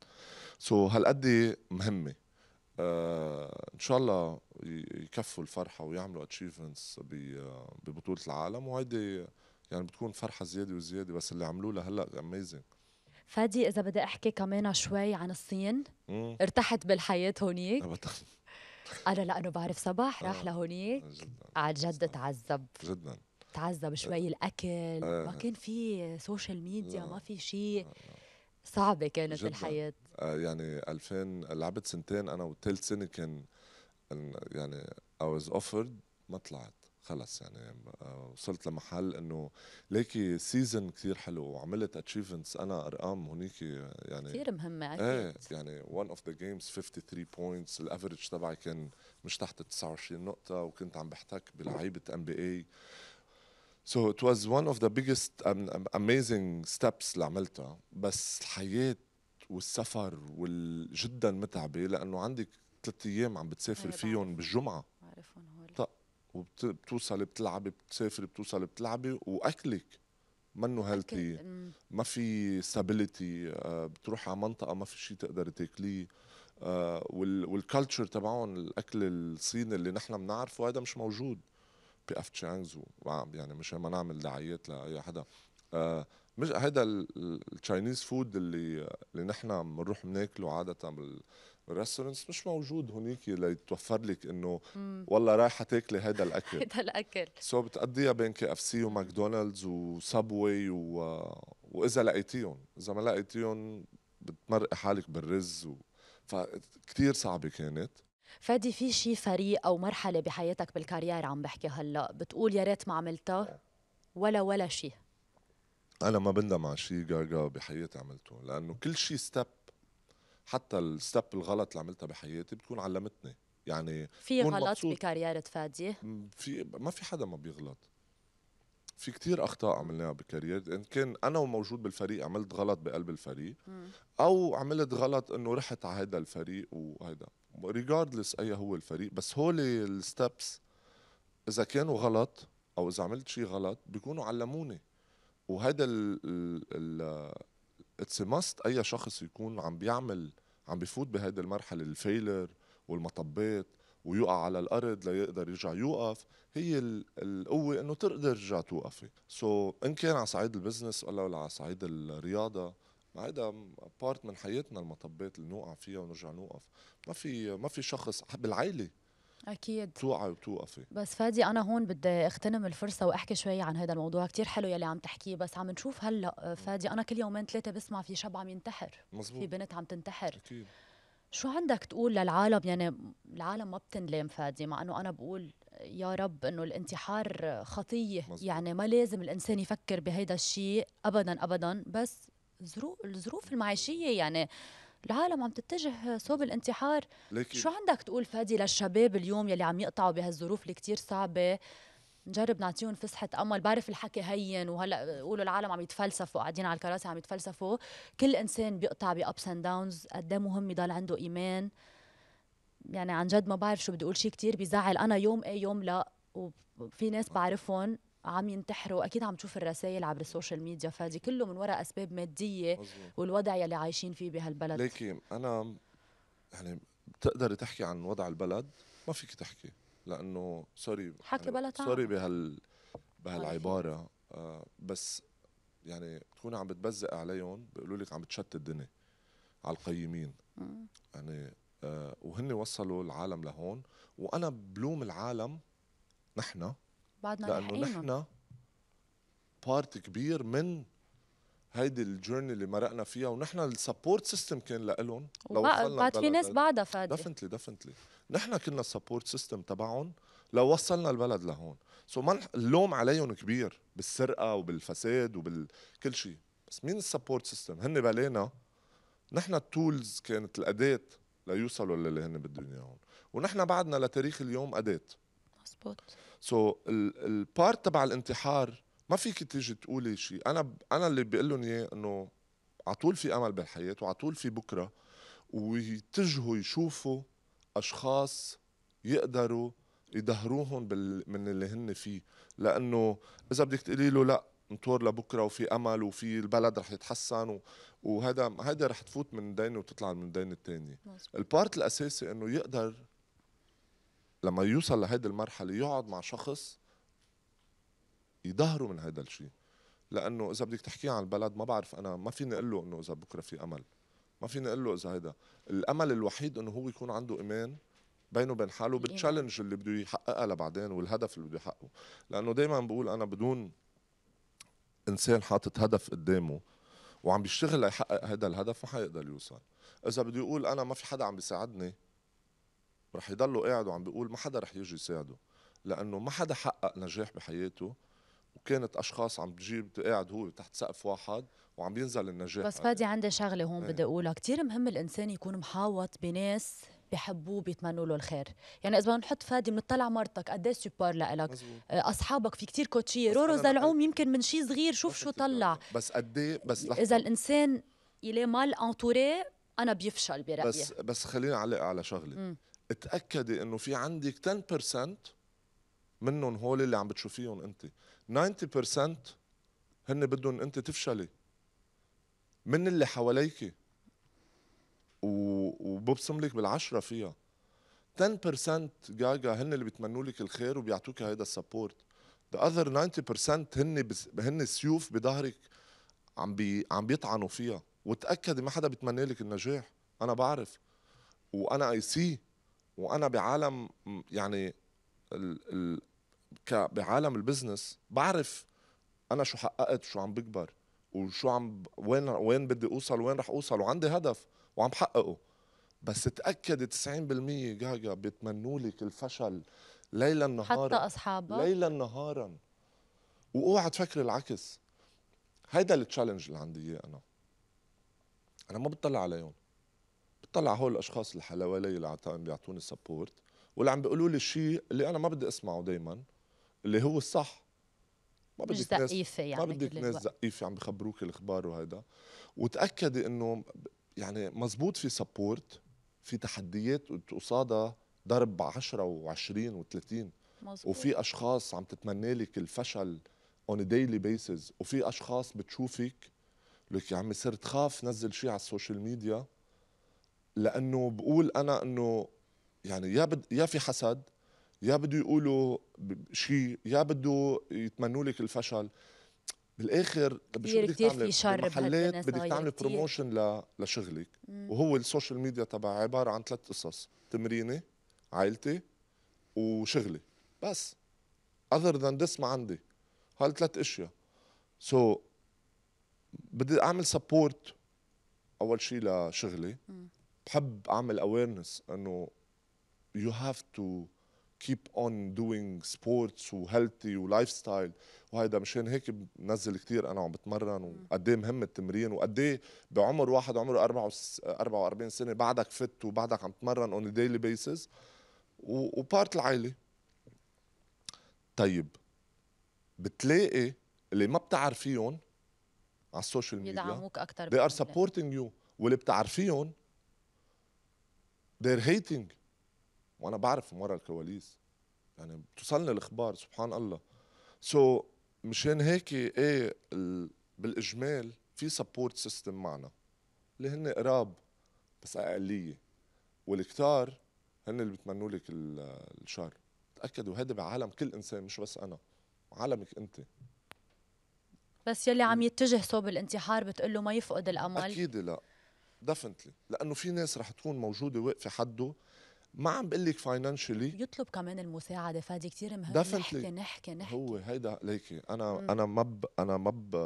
سو so هالقد مهمه آه ان شاء الله يكفوا الفرحه ويعملوا اتشيفمنتس ببطوله العالم وهيدي يعني بتكون فرحه زياده وزياده بس اللي عملوه لهلا اميزنج فادي اذا بدي احكي كمان شوي عن الصين مم. ارتحت بالحياه هونيك انا لانه بعرف صباح راح آه. لهونيك عن جد تعذب جدا تعذب آه. شوي الاكل آه. ما كان في سوشيال آه. ميديا ما في شيء صعبه كانت جداً. الحياه آه يعني 2000 لعبت سنتين انا وثالث سنه كان يعني I was offered ما طلعت خلص يعني آه، وصلت لمحل انه ليكي سيزن كثير حلو وعملت اتشيفمنتس انا ارقام هونيك يعني كثير مهمه إيه، اكيد ايه يعني ون اوف ذا جيمز 53 بوينتس الافرج تبعي كان مش تحت 29 نقطه وكنت عم بحتك بلعيبه ام بي اي سو ات واز ون اوف ذا بيجست اميزنج ستبس اللي عملتها بس الحياه والسفر والجدا متعبه لانه عندك ثلاث ايام عم بتسافر فيهم بالجمعه بعرفهم وبتوصل بتلعبي بتسافري بتوصل بتلعبي واكلك منه هيلثي ما في ستابيليتي آه، بتروح على منطقه ما في شيء تقدر تاكليه آه، والكالتشر تبعهم الاكل الصيني اللي نحن بنعرفه هذا مش موجود بأف تشانغز يعني مشان ما نعمل دعايات لاي حدا آه، مش هذا التشاينيز فود اللي اللي نحن بنروح بناكله عاده الريستورنتس مش موجود هونيك ليتوفر لك انه والله رايحه تاكلي هذا الاكل هذا الاكل سو بتقضيها بين كي اف سي وماكدونالدز وسابوي و... واذا لقيتيهم اذا ما لقيتيهم بتمرقي حالك بالرز و... فكتير صعبه كانت فادي في شي فريق او مرحله بحياتك بالكاريير عم بحكي هلا بتقول يا ريت ما عملتها ولا ولا شيء انا ما بندم على شيء جاجا بحياتي عملته لانه كل شيء ستيب حتى الستب الغلط اللي عملتها بحياتي بتكون علمتني يعني في غلط بكاريرة فادي في ما في حدا ما بيغلط في كتير اخطاء عملناها بكارير ان كان انا وموجود بالفريق عملت غلط بقلب الفريق م. او عملت غلط انه رحت على هذا الفريق وهيدا ريجاردلس اي هو الفريق بس هول الستبس اذا كانوا غلط او اذا عملت شيء غلط بيكونوا علموني وهذا ال ال ال اتس ماست اي شخص يكون عم بيعمل عم بيفوت بهيدي المرحله الفيلر والمطبات ويقع على الارض ليقدر يرجع يوقف هي القوه انه تقدر ترجع توقفي سو so, ان كان على صعيد البزنس ولا على صعيد الرياضه هيدا بارت من حياتنا المطبات اللي نوقع فيها ونرجع نوقف ما في ما في شخص بالعائله اكيد بتوقعي وبتوقفي بس فادي انا هون بدي اغتنم الفرصه واحكي شوي عن هذا الموضوع كتير حلو يلي عم تحكيه بس عم نشوف هلا آه، فادي انا كل يومين ثلاثه بسمع في شب عم ينتحر مزبوط. في بنت عم تنتحر اكيد شو عندك تقول للعالم يعني العالم ما بتنلام فادي مع انه انا بقول يا رب انه الانتحار خطيه مزبوط. يعني ما لازم الانسان يفكر بهيدا الشيء ابدا ابدا بس ظروف الظروف المعيشيه يعني العالم عم تتجه صوب الانتحار لكن شو عندك تقول فادي للشباب اليوم يلي عم يقطعوا بهالظروف اللي كتير صعبه نجرب نعطيهم فسحة أمل بعرف الحكي هين وهلأ قولوا العالم عم يتفلسفوا قاعدين على الكراسي عم يتفلسفوا كل إنسان بيقطع بأبس أند داونز قد إيه مهم يضل عنده إيمان يعني عن جد ما بعرف شو بدي أقول شيء كتير بيزعل أنا يوم إيه يوم لا وفي ناس بعرفهم عم ينتحروا اكيد عم تشوف الرسائل عبر السوشيال ميديا فادي كله من وراء اسباب ماديه مزبوط. والوضع يلي عايشين فيه بهالبلد ليكي انا يعني بتقدري تحكي عن وضع البلد ما فيك تحكي لانه سوري حكي يعني بلا تعب سوري بهال بهالعباره طيب. آه بس يعني تكوني عم بتبزق عليهم بيقولوا لك عم بتشتت الدنيا على القيمين مم. يعني آه وهن وصلوا العالم لهون وانا بلوم العالم نحن بعدنا لانه نحن بارت كبير من هيدي الجيرني اللي مرقنا فيها ونحن السبورت سيستم كان لهم لو بعد في ناس بعدها فادي دفنتلي دفنتلي نحن كنا السبورت سيستم تبعهم لو وصلنا البلد لهون سو so اللوم عليهم كبير بالسرقه وبالفساد وبالكل شيء بس مين السبورت سيستم هن بلانا نحن التولز كانت الاداه ليوصلوا للي هن بدهم اياهم ونحن بعدنا لتاريخ اليوم اداه مزبوط سو so, البارت تبع الانتحار ما فيك تيجي تقولي شيء انا ب... انا اللي بقول لهم اياه انه على طول في امل بالحياه وعلى طول في بكره ويتجهوا يشوفوا اشخاص يقدروا يدهروهم بال... من اللي هن فيه لانه اذا بدك تقولي له لا نطور لبكره وفي امل وفي البلد رح يتحسن و... وهذا هذا رح تفوت من دينه وتطلع من الدين الثاني البارت الاساسي انه يقدر لما يوصل لهيدي المرحله يقعد مع شخص يظهروا من هذا الشيء لانه اذا بدك تحكيه عن البلد ما بعرف انا ما فيني اقول له انه اذا بكره في امل ما فيني اقول له اذا هيدا الامل الوحيد انه هو يكون عنده ايمان بينه وبين حاله بالتشالنج اللي بده يحققها لبعدين والهدف اللي بده يحققه لانه دائما بقول انا بدون انسان حاطط هدف قدامه وعم بيشتغل ليحقق هذا الهدف ما حيقدر يوصل اذا بده يقول انا ما في حدا عم بيساعدني رح يضلوا قاعد وعم بيقول ما حدا رح يجي يساعده لانه ما حدا حقق نجاح بحياته وكانت اشخاص عم تجيب قاعد هو تحت سقف واحد وعم بينزل النجاح بس فادي عندي شغله هون ايه. بدي اقولها كثير مهم الانسان يكون محاوط بناس بحبوه بيتمنوا له الخير يعني اذا نحط فادي بنطلع مرتك قد ايه سوبر لك آه، اصحابك في كثير كوتشيه رورو زلعوم يمكن من شيء صغير شوف شو طلع بس قد ايه بس اذا الانسان يلي مال انتوري انا بيفشل برايي بس بس خليني اعلق على شغله تأكدي انه في عندك 10% منهم هول اللي عم بتشوفيهم انت 90% هن بدهم انت تفشلي من اللي حواليك وببصم لك بالعشره فيها 10% جاجا هن اللي بيتمنوا لك الخير وبيعطوك هيدا السبورت the other 90% هن هن سيوف بظهرك عم بي عم بيطعنوا فيها وتاكدي ما حدا بيتمنى لك النجاح انا بعرف وانا اي سي وانا بعالم يعني ال ال ك بعالم البزنس بعرف انا شو حققت شو عم بكبر وشو عم وين وين بدي اوصل وين رح اوصل وعندي هدف وعم حققه بس تاكد 90% جاجا بيتمنوا لك الفشل ليلا نهارا حتى اصحابك ليلا نهارا واوعى تفكري العكس هيدا التشالنج اللي عندي اياه انا انا ما بطلع عليهم طلع هول الاشخاص اللي حوالي اللي عم بيعطوني سبورت واللي عم بيقولوا لي شيء اللي انا ما بدي اسمعه دائما اللي هو الصح ما بدك ناس يعني ما بدك ناس زقيفه عم بخبروك الاخبار وهيدا وتاكدي انه يعني مزبوط في سبورت في تحديات قصادها ضرب 10 و20 و30 وفي اشخاص عم تتمنى لك الفشل اون ديلي بيسز وفي اشخاص بتشوفك لك يا عمي صرت خاف نزل شيء على السوشيال ميديا لانه بقول انا انه يعني يا بد يا في حسد يا بده يقولوا شيء يا بده يتمنوا لك الفشل بالاخر طيب كثير كثير في شر بمحلات بدك تعمل بروموشن لشغلك مم. وهو السوشيال ميديا تبعي عباره عن ثلاث قصص تمريني عائلتي وشغلي بس اذر ذان ذس ما عندي هالثلاث اشياء سو so, بدي اعمل سبورت اول شيء لشغلي بحب اعمل اويرنس انه يو هاف تو كيب اون دوينج سبورتس وهيلثي ولايف ستايل وهيدا مشان هيك بنزل كثير انا عم بتمرن وقد ايه مهم التمرين وقد ايه بعمر واحد عمره 44 سنه بعدك فت وبعدك عم تتمرن اون ديلي بيسز وبارت العائله طيب بتلاقي اللي ما بتعرفيهم على السوشيال ميديا يدعموك اكثر they are supporting you واللي بتعرفيهم they're hating وانا بعرف من ورا الكواليس يعني بتوصلني الاخبار سبحان الله سو so, مشان هيك ايه ال... بالاجمال في سبورت سيستم معنا اللي هن قراب بس اقليه والكتار هن اللي بيتمنوا لك الشر تاكدوا هذا بعالم كل انسان مش بس انا عالمك انت بس يلي عم يتجه صوب الانتحار بتقول له ما يفقد الامل اكيد لا ديفنتلي لانه في ناس رح تكون موجوده واقفه حده ما عم بقول لك فاينانشلي يطلب كمان المساعده فادي كثير مهم نحكي نحكي نحكي هو هيدا ليكي انا مم. انا ما ب... انا ما ب...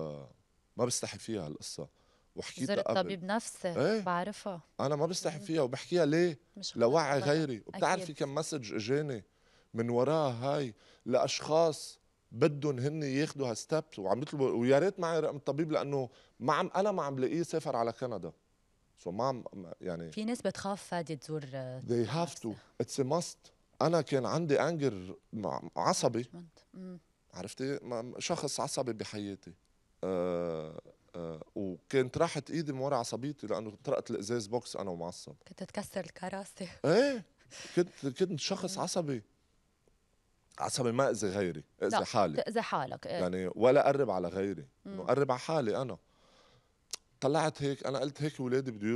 ما بستحي فيها هالقصه وحكيتها زرت طبيب نفسي ايه؟ بعرفها انا ما بستحي فيها وبحكيها ليه؟ لوعي غيري وبتعرفي كم مسج اجاني من وراها هاي لاشخاص بدهم هن ياخذوا هالستبس وعم يطلبوا ويا ريت معي رقم الطبيب لانه ما عم انا ما عم لاقيه سافر على كندا سو so ما يعني في ناس بتخاف فادي تزور they have to it's a must انا كان عندي انجر عصبي عرفتي شخص عصبي بحياتي آه، آه، وكانت راحت ايدي من ورا عصبيتي لانه طرقت الازاز بوكس انا ومعصب كنت تكسر الكراسي ايه كنت كنت شخص عصبي عصبي ما اذي غيري اذي حالي تاذي حالك إيه؟ يعني ولا اقرب على غيري انه اقرب على حالي انا طلعت هيك انا قلت هيك اولادي بده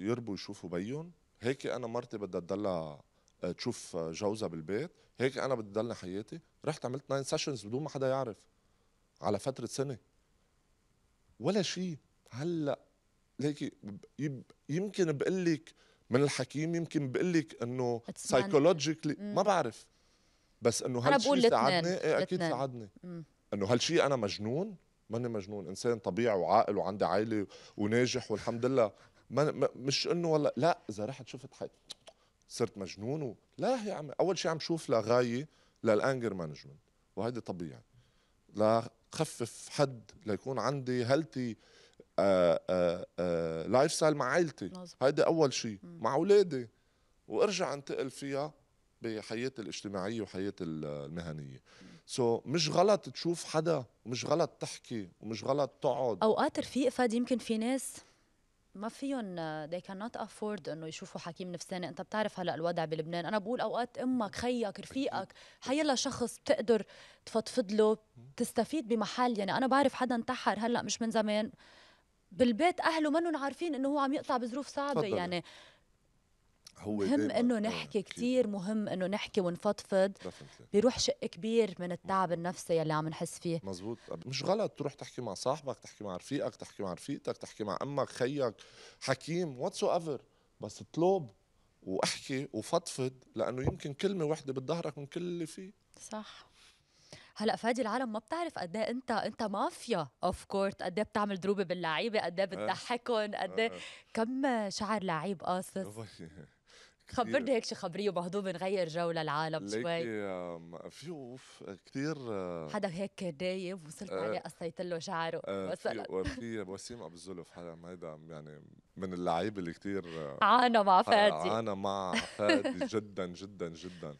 يربوا يشوفوا بيهم هيك انا مرتي بدها تضلها آه، تشوف آه، جوزها بالبيت هيك انا بدي ضلني حياتي رحت عملت ناين سيشنز بدون ما حدا يعرف على فتره سنه ولا شيء هلا ليك يمكن بقول لك من الحكيم يمكن بقول لك انه سايكولوجيكلي ما بعرف بس انه هالشيء ساعدني ايه اكيد ساعدني انه هالشيء انا مجنون ماني مجنون انسان طبيعي وعاقل وعنده عائله وناجح والحمد لله ما مش انه والله لا اذا رحت شفت حي صرت مجنون و... لا يا عمي اول شيء عم شوف لغايه للانجر مانجمنت وهيدي طبيعي خفف حد ليكون عندي هلتي لايف ستايل مع عائلتي هيدا اول شيء مع اولادي وارجع انتقل فيها بحياتي الاجتماعيه وحياتي المهنيه سو so, مش غلط تشوف حدا ومش غلط تحكي ومش غلط تقعد اوقات رفيق فاد يمكن في ناس ما فيهم uh, they cannot afford انه يشوفوا حكيم نفساني انت بتعرف هلا الوضع بلبنان انا بقول اوقات امك خيك رفيقك حيلا شخص بتقدر تفضفض له تستفيد بمحل يعني انا بعرف حدا انتحر هلا مش من زمان بالبيت اهله منهم عارفين انه هو عم يقطع بظروف صعبه يعني هو مهم انه آه، نحكي آه كثير مهم انه نحكي ونفضفض بيروح شق كبير من التعب النفسي يلي عم نحس فيه مزبوط مش غلط تروح تحكي مع صاحبك تحكي مع رفيقك تحكي مع رفيقتك تحكي مع امك خيك حكيم واتس ايفر بس اطلب واحكي وفضفض لانه يمكن كلمه وحده بتظهرك من كل اللي فيه صح هلا فادي العالم ما بتعرف قد ايه انت انت مافيا اوف كورت قد ايه بتعمل دروبه باللعيبه قد ايه آه. بتضحكهم قد ايه آه. كم شعر لعيب قاصص خبرني هيك شي خبريه ومهضوم نغير جو للعالم شوي في اوف كثير آه، حدا هيك نايم وصلت عليه آه، قصيت له شعره آه، في وسيم ابو الزلف حدا هيدا يعني من اللعيبه اللي كثير عانى مع فادي عانى مع فادي جدا جدا جدا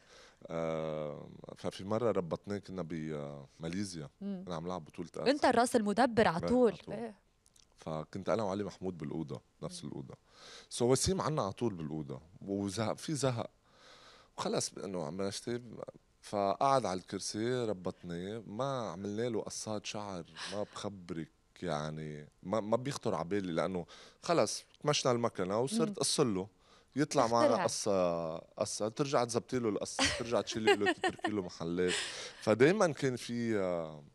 آه ففي مره ربطناه كنا بماليزيا كنا عم نلعب بطوله انت الراس المدبر إيه، على طول فكنت انا وعلي محمود بالاوضه نفس الاوضه سو وسيم عنا على طول بالاوضه وزهق في زهق وخلص انه عم نشتي فقعد على الكرسي ربطني ما عملنا له قصات شعر ما بخبرك يعني ما ما بيخطر على بالي لانه خلص مشنا المكنه وصرت قص له يطلع معنا قصة قصة ترجع تزبطي له القصة ترجع تشيلي له تتركي له محلات فدايما كان في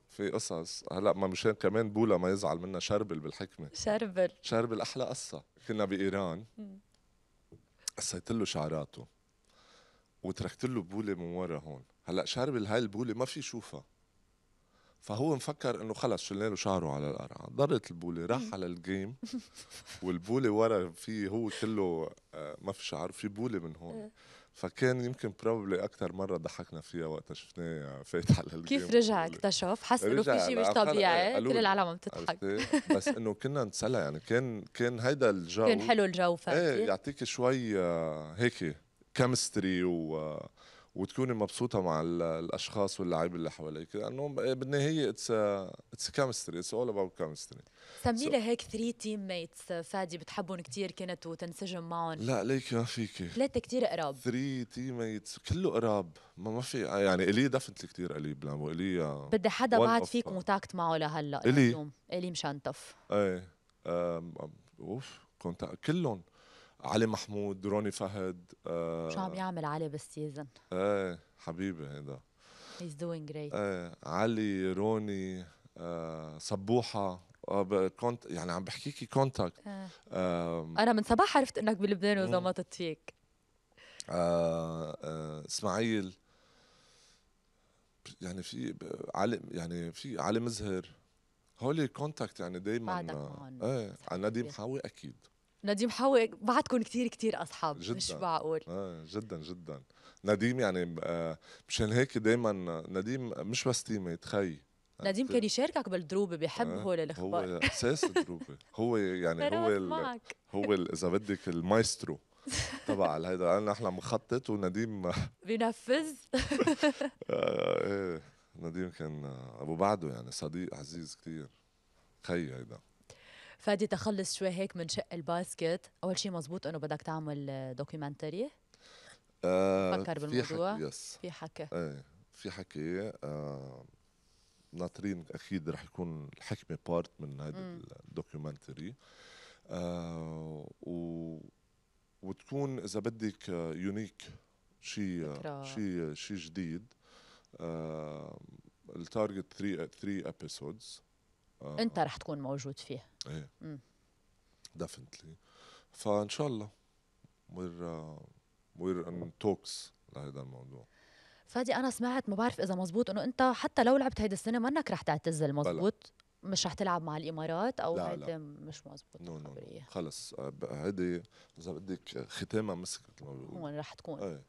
في قصص هلا ما مشان كمان بولا ما يزعل منا شربل بالحكمة شربل شربل أحلى قصة كنا بايران قصيت له شعراته وتركت له بوله من ورا هون هلا شارب هاي البوله ما في شوفها فهو مفكر انه خلص شلنا له شعره على القرعه ضرت البوله راح على الجيم والبوله ورا في هو كله آه، ما في شعر في بوله من هون إيه. فكان يمكن بروبلي اكثر مره ضحكنا فيها وقت شفناه فات على الجيم كيف رجع اكتشف حس انه في شيء مش طبيعي كل العالم عم تضحك بس انه كنا نتسلى يعني كان كان هيدا الجو كان حلو الجو فعلا ايه يعطيك شوي آه، هيك كيمستري و آه، وتكوني مبسوطه مع الاشخاص واللعيبه اللي حواليك لانه آه، بالنهايه اتس اتس كيمستري اتس اول اباوت كيمستري سمي لي هيك ثري تيم ميتس فادي بتحبهم كثير كنت وتنسجم معهم لا ليك ما فيكي ثلاثه كثير قراب ثري تيم ميتس كله قراب ما ما في يعني الي دفنتلي كثير قريب لامو الي آه، بدي حدا بعد فيك كونتاكت معه لهلا الي الي مشنطف ايه اوف كونتاكت كلهم علي محمود روني فهد آه شو عم يعمل علي بالسيزن ايه حبيبي هيدا هيز دوينج جريت ايه علي روني آه صبوحه آه، كونت يعني عم بحكيكي كونتاكت آه. آه. انا من صباح عرفت انك بلبنان وزمطت فيك آه آه اسماعيل يعني في علي يعني في علي مزهر هولي كونتاكت يعني دايما بعدك هون ايه نديم حاوي اكيد نديم حوي بعدكم كثير كثير اصحاب جداً. مش معقول آه جدا جدا نديم يعني آه، مشان هيك دائما نديم مش بس تيميت خي نديم كان يشاركك بالدروبه بيحب آه هول الاخبار هو اساس الدروبه هو يعني هو ال هو اذا بدك المايسترو تبع هيدا انا نحن مخطط ونديم آه، بينفذ آه ايه نديم كان ابو بعده يعني صديق عزيز كثير خي هيدا فادي تخلص شوي هيك من شق الباسكت اول شيء مزبوط انه بدك تعمل آه، دوكيومنتري آه فكر بالموضوع في حكي يس. في حكي ايه في حكي آه ناطرين اكيد رح يكون الحكمه بارت من هذا الدوكيومنتري آه و وتكون اذا بدك يونيك شيء شيء شيء جديد آه التارجت 3 3 ابيسودز آه. انت آه. رح تكون موجود فيه ايه ديفنتلي فان شاء الله وير وير ان توكس لهذا الموضوع فادي انا سمعت ما بعرف اذا مزبوط انه انت حتى لو لعبت هيدي السنه منك رح تعتزل مزبوط بلا. مش رح تلعب مع الامارات او هيدي مش مزبوط نو نو خلص آه، هيدي اذا بدك ختامها مسكت هون رح تكون ايه.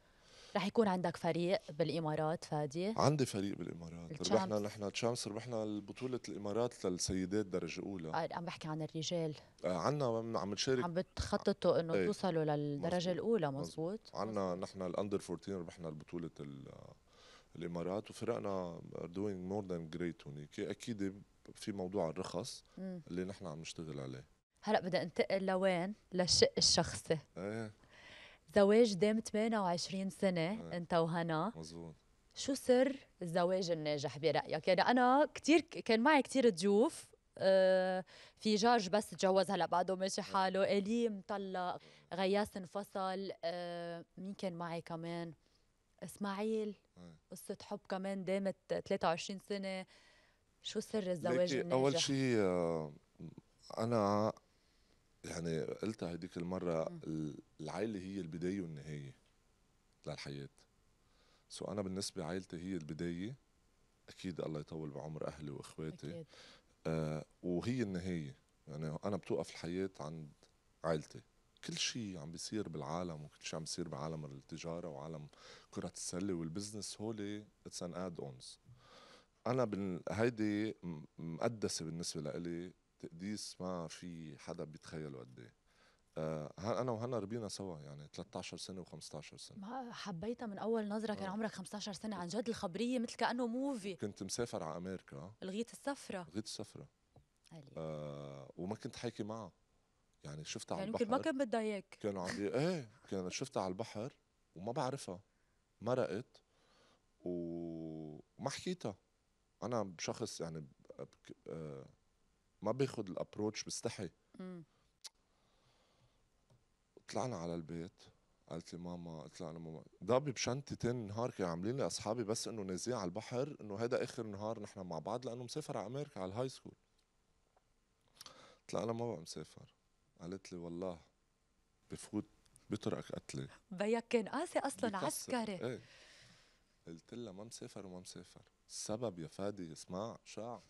رح يكون عندك فريق بالامارات فادي عندي فريق بالامارات ربحنا نحن تشامس ربحنا بطوله الامارات للسيدات درجه اولى آه، عم بحكي عن الرجال آه، عندنا عم نشارك عم بتخططوا انه ايه. توصلوا للدرجه مزبوط. الاولى مزبوط عندنا نحن الاندر 14 ربحنا البطوله الامارات وفرقنا دوينج مور ذان جريت هونيك اكيد في موضوع الرخص اللي نحن عم نشتغل عليه هلا بدي انتقل لوين للشق الشخصي ايه زواج دام 28 سنة آه. أنت وهنا مزبوط شو سر الزواج الناجح برأيك؟ يعني أنا كثير كان معي كثير ضيوف آه، في جارج بس تجوز هلا بعده ماشي آه. حاله الي مطلق غياس انفصل مين كان معي كمان اسماعيل قصة حب كمان دامت 23 سنة شو سر الزواج الناجح؟ أول شيء أنا يعني قلتها هديك المرة العائلة هي البداية والنهاية للحياة سو أنا بالنسبة عائلتي هي البداية أكيد الله يطول بعمر أهلي وإخواتي أكيد. آه وهي النهاية يعني أنا بتوقف الحياة عند عائلتي كل شيء عم بيصير بالعالم وكل شيء عم بيصير بعالم التجارة وعالم كرة السلة والبزنس هولي اتس ان اد اونز انا بال... هيدي مقدسه بالنسبه لإلي تقديس ما في حدا بيتخيله قد ايه آه، انا وهنا ربينا سوا يعني 13 سنه و15 سنه ما حبيتها من اول نظره كان آه. عمرك 15 سنه عن جد الخبريه مثل كانه موفي كنت مسافر على امريكا الغيت السفره الغيت السفره آه وما كنت حاكي معها يعني شفتها يعني على البحر يعني ما كان بدها اياك كانوا عم ايه كان شفتها على البحر وما بعرفها مرقت وما حكيتها انا بشخص يعني بك... آه ما باخد الابروتش بستحي طلعنا على البيت قالت لي ماما قلت لها انا ماما ضابي بشنطه تاني نهار كانوا عاملين لي اصحابي بس انه نازلين على البحر انه هذا اخر نهار نحن مع بعض لانه مسافر على امريكا على الهاي سكول قلت لها انا ما بقى مسافر قالت لي والله بفوت بترقك قتلي بيك كان قاسي اصلا عسكري ايه قلت لها ما مسافر وما مسافر السبب يا فادي اسمع شاع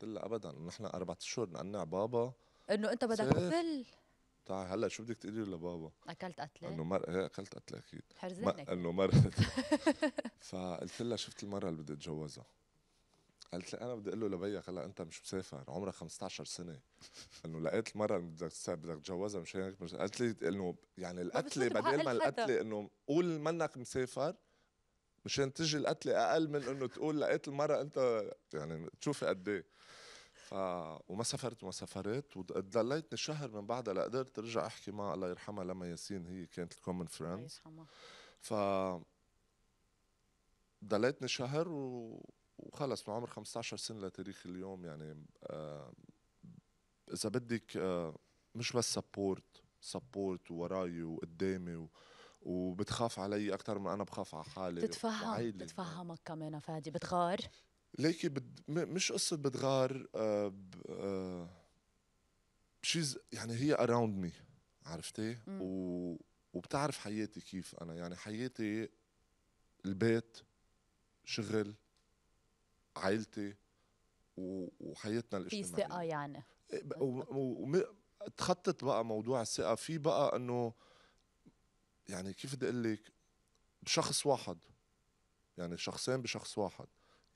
قلت لها ابدا نحن اربع اشهر نقنع بابا انه انت بدك تفل تعال هلا شو بدك تقولي لبابا؟ اكلت قتله؟ انه مر ايه اكلت قتله اكيد حرزتني انه مرت فقلت لها شفت المره اللي بدي اتجوزها قالت لي انا بدي اقول له لبيك هلا انت مش مسافر عمرك 15 سنه انه لقيت المره اللي بدك بدك تتجوزها مشان هيك قالت لي انه يعني القتله بدل ما القتله انه قول منك مسافر مشان تجي القتله اقل من انه تقول لقيت المره انت يعني تشوفي قد ايه ف... وما سافرت وما سافرت وضليتني شهر من بعدها لقدرت ارجع احكي مع الله يرحمها لما ياسين هي كانت الكومن فريند الله يرحمها ف ضليتني شهر و... وخلص من عمر 15 سنه لتاريخ اليوم يعني آه... اذا بدك آه... مش بس سبورت سبورت وراي وقدامي و... وبتخاف علي اكثر ما انا بخاف على حالي بتتفهم بتفهمك بتتفهمك كمان فادي بتغار ليكي بد... مش قصه بتغار آه ب... شيز آه، يعني هي اراوند مي عرفتي و... وبتعرف حياتي كيف انا يعني حياتي البيت شغل عائلتي و... وحياتنا الاجتماعيه في ثقه يعني إيه، و... و... و... تخطط بقى موضوع الثقه في بقى انه يعني كيف بدي اقول لك بشخص واحد يعني شخصين بشخص واحد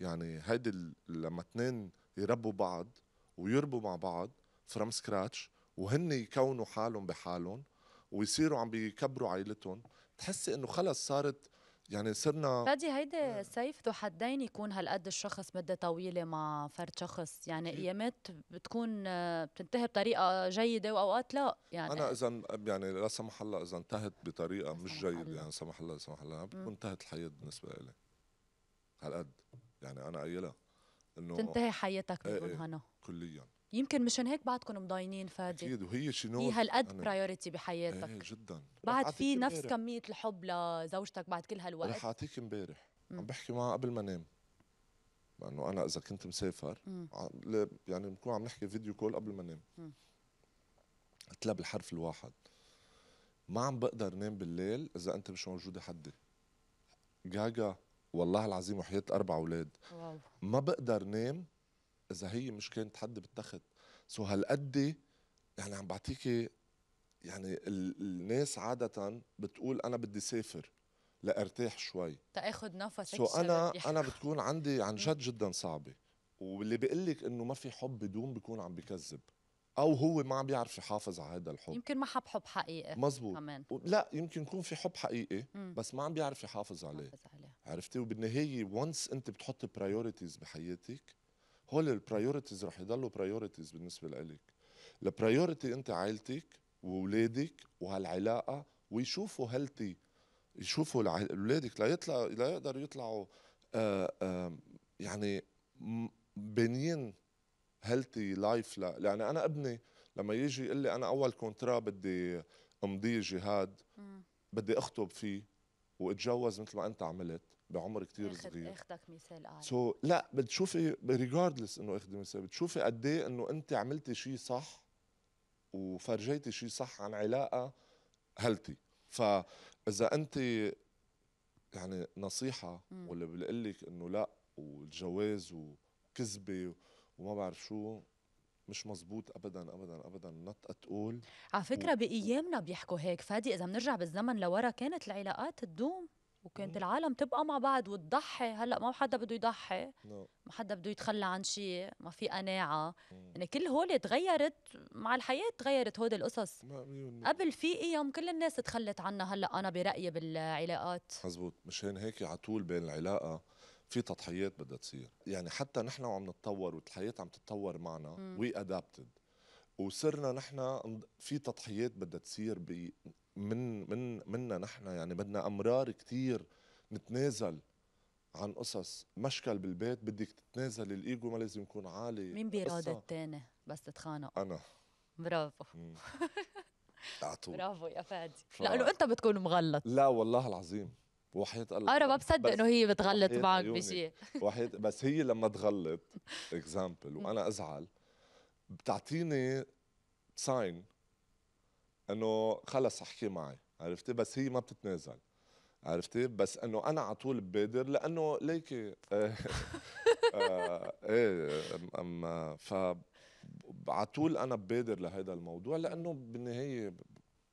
يعني هيدي لما اثنين يربوا بعض ويربوا مع بعض فروم سكراتش وهن يكونوا حالهم بحالهم ويصيروا عم بيكبروا عائلتهم تحسي انه خلص صارت يعني صرنا فادي هيدي آه. سيف ذو حدين يكون هالقد الشخص مده طويله مع فرد شخص يعني إيه. ايامات بتكون آه، بتنتهي بطريقه جيده واوقات لا يعني انا اذا يعني لا سمح الله اذا انتهت بطريقه مش جيده يعني سمح الله لا سمح الله يعني بتكون انتهت الحياه بالنسبه لي هالقد يعني انا قايلها انه تنتهي حياتك بدون إيه، إيه، هنا كليا يمكن مشان هيك بعدكم مضاينين فادي اكيد وهي شنو هي هالقد برايورتي بحياتك ايه جدا بعد في نفس كميه الحب لزوجتك بعد كل هالوقت رح اعطيك امبارح عم بحكي معها قبل ما انام لانه انا اذا كنت مسافر مم. يعني بنكون عم نحكي فيديو كول قبل ما انام قلت لها بالحرف الواحد ما عم بقدر نام بالليل اذا انت مش موجوده حدي جاجا والله العظيم وحياه اربع اولاد ما بقدر نام اذا هي مش كانت حد بالتخت سو هالقد يعني عم بعطيكي يعني الناس عاده بتقول انا بدي سافر لارتاح شوي تاخذ نفسك سو انا انا بتكون عندي عن جد جدا صعبه واللي بيقول لك انه ما في حب بدون بيكون عم بكذب او هو ما عم بيعرف يحافظ على هذا الحب يمكن ما حب حب حقيقي مزبوط كمان لا يمكن يكون في حب حقيقي بس ما عم بيعرف يحافظ عليه, يحافظ عليه. عرفتي وبالنهايه وانس انت بتحط برايورتيز بحياتك هول البرايورتيز رح يضلوا برايورتيز بالنسبه لإلك البرايورتي انت عائلتك واولادك وهالعلاقه ويشوفوا هيلثي يشوفوا اولادك لا يطلع لا يقدر يطلعوا آآ آه، آآ آه، يعني بنين هيلثي لايف لا يعني انا ابني لما يجي يقول لي انا اول كونترا بدي امضيه جهاد بدي اخطب فيه واتجوز مثل ما انت عملت بعمر كتير صغير اخدك مثال قاعد آه. سو so, لا بتشوفي ريجاردلس انه اخدي مثال بتشوفي قد ايه انه انت عملتي شيء صح وفرجيتي شيء صح عن علاقه هلتي فاذا انت يعني نصيحه مم. واللي بقول لك انه لا والجواز وكذبه وما بعرف شو مش مزبوط ابدا ابدا ابدا نوت ات اول على فكره و... بايامنا بيحكوا هيك فادي اذا بنرجع بالزمن لورا كانت العلاقات تدوم وكانت مم. العالم تبقى مع بعض وتضحي هلا ما حدا بده يضحي ما حدا بده يتخلى عن شيء ما في قناعه يعني كل هول تغيرت مع الحياه تغيرت هودي القصص قبل في ايام كل الناس تخلت عنها هلا انا برايي بالعلاقات مزبوط مشان هيك على طول بين العلاقه في تضحيات بدها تصير يعني حتى نحن وعم نتطور والحياه عم تتطور معنا وي ادابتد وصرنا نحن في تضحيات بدها تصير من من منا نحن يعني بدنا امرار كثير نتنازل عن قصص مشكل بالبيت بدك تتنازل الايجو ما لازم يكون عالي مين بيراد الثاني بس تتخانق انا برافو اعطوه برافو يا فادي ف... لانه انت بتكون مغلط لا والله العظيم وحياة الله انا ما بصدق انه هي بتغلط معك بشيء وحياة بس هي لما تغلط اكزامبل وانا ازعل بتعطيني ساين انه خلص احكي معي عرفتي بس هي ما بتتنازل عرفتي بس انه انا على طول ببادر لانه ليكي آه، ايه ايه ف على طول انا ببادر لهذا الموضوع لانه بالنهايه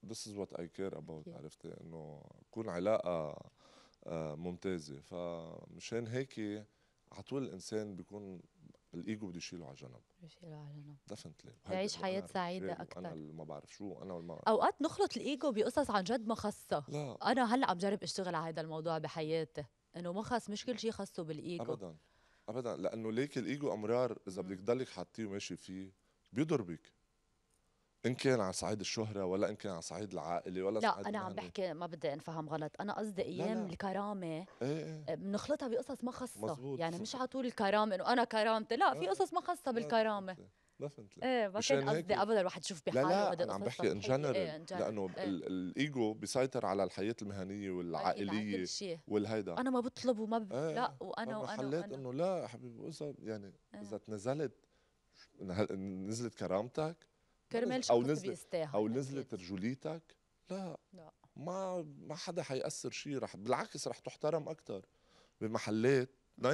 this is what I care about عرفتي انه تكون علاقه آه، ممتازه فمشان هيك على طول الانسان بيكون الايجو بده يشيله على جنب يشيله على جنب دفنتلي تعيش حياه سعيده اكثر انا ما بعرف شو انا وما اوقات نخلط الايجو بقصص عن جد ما خصها لا انا هلا عم جرب اشتغل على هذا الموضوع بحياتي انه ما خص مش كل شيء خصه بالايجو ابدا ابدا لانه ليك الايجو امرار اذا بدك تضلك حاطيه وماشي فيه بيضربك ان كان على صعيد الشهره ولا ان كان على صعيد العائله ولا لا انا عم يعني بحكي ما بدي انفهم غلط انا قصدي ايام لا لا. الكرامه إيه، إيه. آه، بنخلطها ايه. بقصص ما خاصه مزبوط. يعني مش على طول الكرامه انه انا كرامتي لا في آه، قصص ما خاصه بالكرامه ما فهمت ايه ما كان قصدي ابدا الواحد يشوف بحاله لا لا عم بحكي ان جنرال إيه لانه إيه. الايجو بيسيطر على الحياه المهنيه والعائليه والهيدا انا ما بطلب وما ب... إيه. لا وانا وانا حليت انه لا حبيبي اذا يعني إيه. اذا تنزلت نزلت كرامتك كرمال او نزلت او يعني. نزلت رجوليتك لا لا ما ما حدا حيأثر شيء رح بالعكس رح تحترم اكثر بمحلات 90%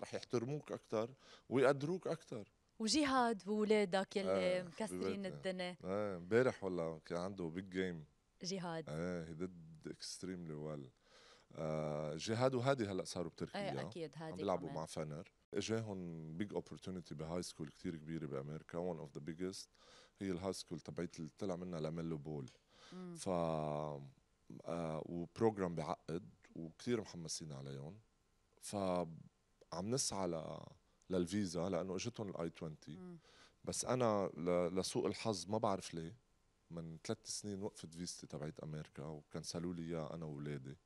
رح يحترموك اكثر ويقدروك اكثر وجهاد واولادك يلي آه مكسرين الدنيا ايه امبارح والله كان عنده بيج جيم جهاد ايه هي ديد اكستريملي ويل جهاد وهادي هلا صاروا بتركيا ايه اكيد هادي عم بيلعبوا مع فنر اجاهم بيج اوبورتونيتي بهاي سكول كثير كبيره بامريكا ون اوف ذا بيجست هي الهاي سكول تبعت اللي طلع منها لاميلو بول ف آه وبروجرام بعقد وكثير محمسين عليهم فعم نسعى ل... للفيزا لانه اجتهم الاي 20 بس انا ل... لسوء الحظ ما بعرف ليه من ثلاث سنين وقفت فيزتي تبعت امريكا وكنسلوا لي اياها انا واولادي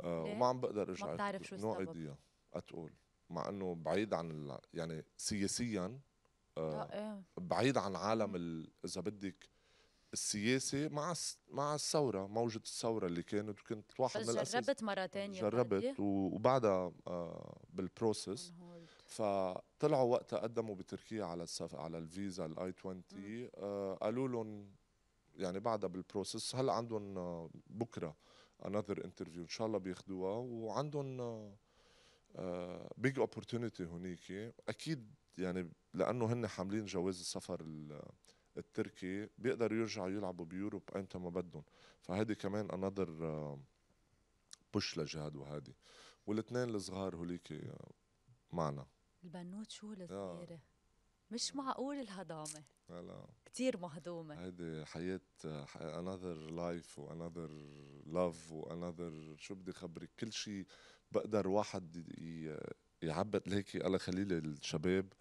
آه وما عم بقدر ارجع ما بتعرف شو نو ايديا اتقول مع انه بعيد عن يعني سياسيا آه، آه، إيه. بعيد عن عالم اذا بدك السياسي مع مع الثوره موجه الثوره اللي كانت وكنت واحد من الاساس جربت مره ثانيه جربت وبعدها آه، بالبروسس فطلعوا وقتها قدموا بتركيا على السف... على الفيزا الاي 20 قالوا لهم يعني بعدها بالبروسس هلا عندهم بكره انذر انترفيو ان شاء الله بياخذوها وعندهم بيج اوبورتونيتي هونيك اكيد يعني لانه هن حاملين جواز السفر التركي بيقدروا يرجعوا يلعبوا بيوروب ايمتى ما بدهم فهيدي كمان انذر آه، بوش لجهاد وهذه والاثنين الصغار هوليك آه، معنا البنوت شو آه. الصغيره مش معقول الهضامه لا لا كثير مهضومه هيدي حياه انذر لايف وانذر لاف وانذر شو بدي خبرك كل شيء بقدر واحد يعبد ليكي الله يخلي لي الشباب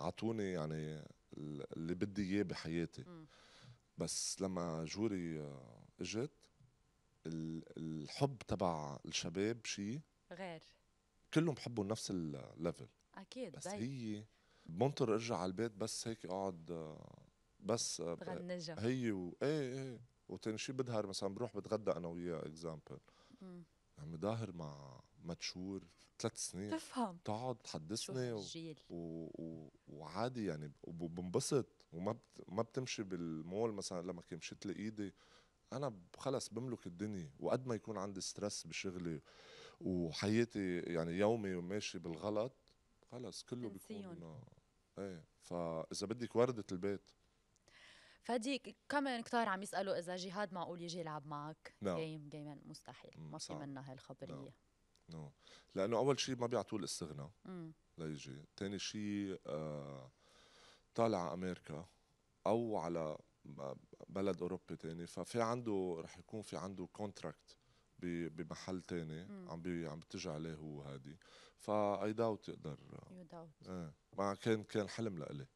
اعطوني يعني اللي بدي اياه بحياتي م. بس لما جوري آه، اجت الحب تبع الشباب شيء غير كلهم بحبوا نفس الليفل اكيد بس باي. هي بنطر ارجع على البيت بس هيك اقعد آه، بس آه، بغنجها هي و... ايه ايه وتاني شيء بدهر مثلا بروح بتغدى انا وياها اكزامبل عم ظاهر يعني مع متشور ثلاث سنين تفهم تقعد تحدثني و... و... و... وعادي يعني وبنبسط وما بت... ما بتمشي بالمول مثلا لما مشيت لي ايدي انا خلص بملك الدنيا وقد ما يكون عندي ستريس بشغلي وحياتي يعني يومي ماشي بالغلط خلص كله بيكون آه، ايه فاذا بدك ورده البيت فادي كمان كتار عم يسالوا اذا جهاد معقول يجي يلعب معك no. نعم. جيم جيما يعني مستحيل ما في منها هالخبريه no. نعم. نو لانه اول شيء ما بيعطوه الاستغناء ليجي ثاني شيء آه طالع على امريكا او على بلد اوروبي تاني ففي عنده رح يكون في عنده كونتراكت بمحل تاني عم بي عم بتجي عليه هو هادي فاي داوت يقدر يو ايه ما كان كان حلم لإلي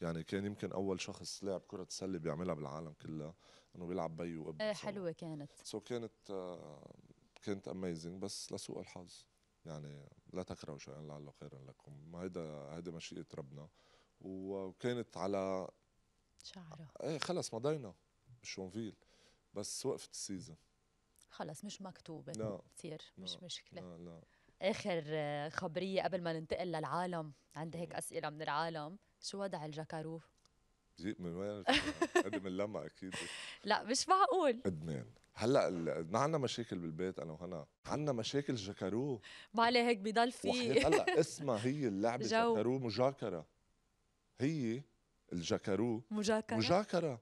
يعني كان يمكن اول شخص لعب كره سله بيعملها بالعالم كلها انه بيلعب بي وابن ايه حلوه كانت سو so كانت آه كانت اميزنج بس لسوء الحظ يعني لا تكرهوا شيئا لعله خيرا لكم ما هيدا هيدا مشيئه ربنا وكانت على شعره ايه خلص مضينا بشونفيل بس وقفت السيزون خلص مش مكتوبه لا كثير مش لا مشكله لا لا اخر خبريه قبل ما ننتقل للعالم عندي هيك اسئله من العالم شو وضع الجاكارو؟ جيت من وين؟ قد من لما اكيد لا مش معقول ادمان هلا ال... عندنا مشاكل بالبيت انا وهنا عندنا مشاكل جاكارو ما عليه هيك بضل في هلا اسمها هي اللعبه جاكارو مجاكره هي الجاكارو مجاكره مجاكره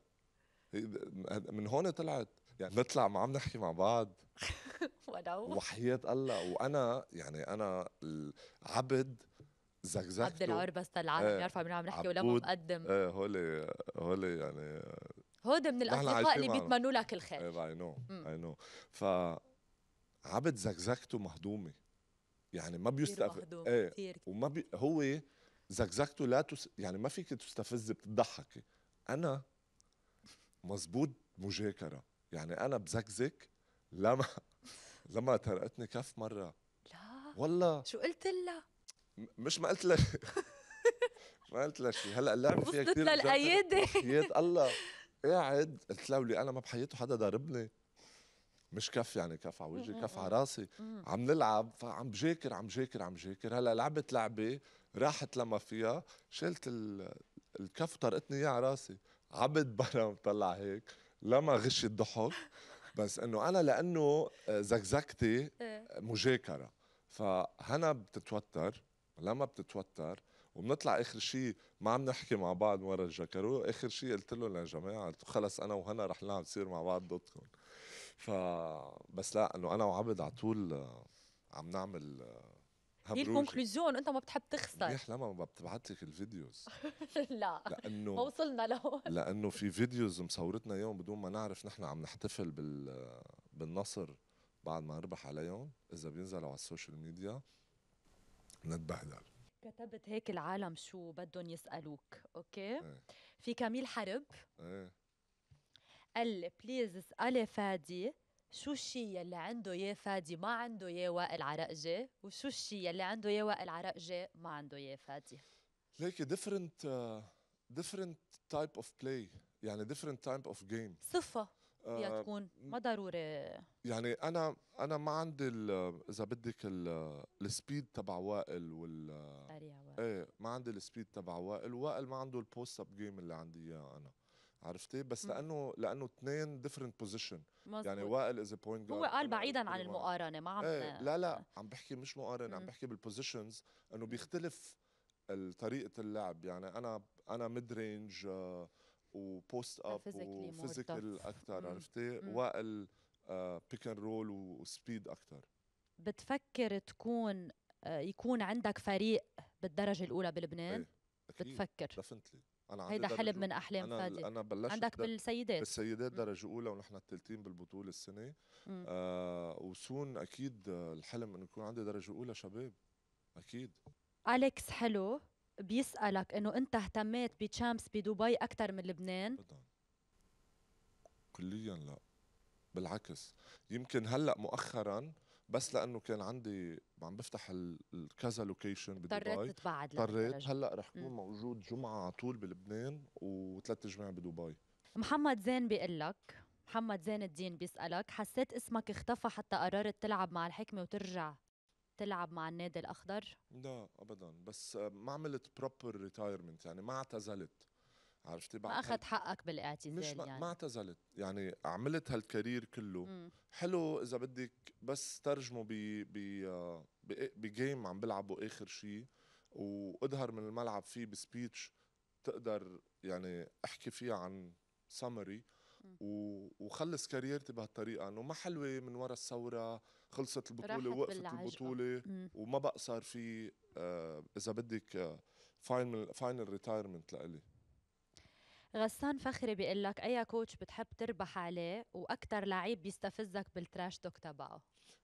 من هون طلعت يعني نطلع ما عم نحكي مع بعض ولو وحياة الله وانا يعني انا العبد زغزغته عبد العور بس العالم إيه، يعرفوا مين عم نحكي ولما مقدم ايه هولي هولي يعني هود من الاصدقاء اللي بيتمنوا لك الخير اي نو اي نو ف عبد زكزكته مهضومه يعني ما بيستفز ايه وما بي هو زكزكته لا تس... يعني ما فيك تستفز بتضحكي انا مزبوط مجاكره يعني انا بزكزك لما لما ترقتني كف مره لا والله شو قلت لها مش ما قلت لها ما قلت لها شيء هلا اللعب فيها كثير للايادي الله قاعد قلت لي انا ما بحياته حدا ضربني مش كف يعني كف على وجهي كف على راسي عم نلعب فعم بجاكر عم جاكر عم جاكر هلا لعبت لعبه راحت لما فيها شلت الكف طرقتني اياه على راسي عبد برا طلع هيك لما غش الضحك بس انه انا لانه زكزكتي إيه. مجاكره فهنا بتتوتر لما بتتوتر وبنطلع اخر شيء ما عم نحكي مع بعض ورا الجاكارو اخر شيء قلت لهم يا جماعه قلت خلص انا وهنا رح نلعب تصير مع بعض ضدكم ف بس لا انه انا وعبد على طول آه، عم نعمل هي آه، الكونكلوزيون انت ما بتحب تخسر منيح لما ما لك الفيديوز لا لانه ما وصلنا لهون لانه في فيديوز مصورتنا يوم بدون ما نعرف نحن عم نحتفل بال آه، بالنصر بعد ما نربح عليهم اذا بينزلوا على السوشيال ميديا نتبهدل كتبت هيك العالم شو بدهم يسألوك أوكي ايه. في كميل حرب ايه. قال لي بليز اسألي فادي شو الشيء يلي عنده يا فادي ما عنده يا وائل عرقجي وشو الشيء يلي عنده يا وائل عرقجي ما عنده يا فادي ليكي ديفرنت ديفرنت تايب اوف بلاي يعني ديفرنت تايب اوف جيم صفة فيها آه، تكون ما ضروري يعني انا انا ما عندي اذا بدك السبيد تبع وائل وال وائل ايه ما عندي السبيد تبع وائل وائل ما عنده البوست اب جيم اللي عندي اياه انا عرفتي بس لانه لانه اثنين ديفرنت بوزيشن يعني وائل از بوينت هو قال بعيدا عن المقارنه ما عم ايه لا لا آه. عم بحكي مش مقارنه عم بحكي بالبوزيشنز انه بيختلف طريقه اللعب يعني انا انا ميد رينج آه وبوست اب وفيزيكال اكثر عرفتي وائل بيك اند رول وسبيد اكثر بتفكر تكون آه، يكون عندك فريق بالدرجه الاولى بلبنان ايه. أكيد. بتفكر دفنتلي انا هيدا حلم من احلام أنا فادي انا بلشت عندك بالسيدات بالسيدات درجه اولى ونحن الثالثين بالبطوله السنه آه وسون اكيد الحلم انه يكون عندي درجه اولى شباب اكيد اليكس حلو بيسالك انه انت اهتميت بتشامبس بدبي اكثر من لبنان ابدا كليا لا بالعكس يمكن هلا مؤخرا بس لانه كان عندي عم بفتح كذا لوكيشن بدبي اضطريت تبعد اضطريت هلا رح كون موجود جمعه على طول بلبنان وثلاث جمع بدبي محمد زين بيقول لك محمد زين الدين بيسألك حسيت اسمك اختفى حتى قررت تلعب مع الحكمة وترجع تلعب مع النادي الاخضر؟ لا ابدا بس آه، ما عملت بروبر ريتايرمنت يعني ما اعتزلت عرفتي ما اخذت حقك بالاعتزال مش يعني ما اعتزلت يعني عملت هالكارير كله مم. حلو اذا بدك بس ترجمه ب ب آه، بجيم عم بلعبه اخر شيء واظهر من الملعب فيه بسبيتش تقدر يعني احكي فيها عن سمري وخلص كاريرتي بهالطريقه انه ما حلوه من ورا الثوره خلصت البطوله وقفت البطوله وما بقى صار في آه اذا بدك فاينل فاينل ريتايرمنت لإلي غسان فخري بيقول لك اي كوتش بتحب تربح عليه واكثر لعيب بيستفزك بالتراش توك تبعه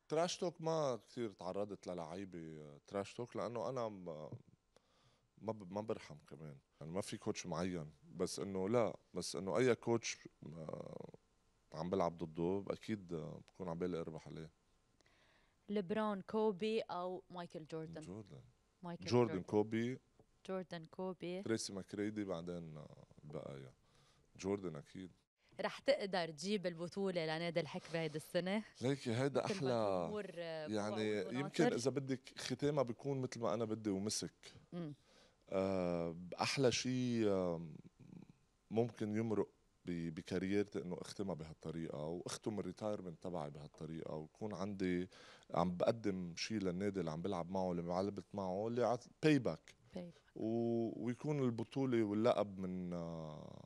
تراش توك ما كثير تعرضت للعيبه تراش آه، توك لانه انا ما ما برحم كمان يعني ما في كوتش معين بس انه لا بس انه اي كوتش آه، عم بلعب ضده اكيد آه، بكون على بالي اربح عليه لبرون كوبي او مايكل جوردن جوردن مايكل جوردن, كوبي جوردن كوبي تريسي ماكريدي بعدين آه، بقى جوردن اكيد رح تقدر تجيب البطولة لنادي الحكمة هيدي السنة ليك هيدا أحلى آه، يعني يمكن إذا بدك ختامها بيكون مثل ما أنا بدي ومسك آه أحلى شيء ممكن يمرق بكاريرتي انه اختمها بهالطريقه واختم الريتايرمنت تبعي بهالطريقه ويكون عندي عم بقدم شيء للنادي اللي عم بلعب معه اللي معلبت معه اللي عط... باي باك و... ويكون البطوله واللقب من آه،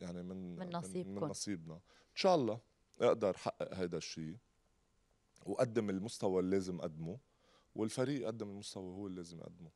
يعني من من نصيبكم من, من نصيبنا ان شاء الله اقدر حقق هذا الشيء وقدم المستوى اللي لازم اقدمه والفريق قدم المستوى هو اللي لازم يقدمه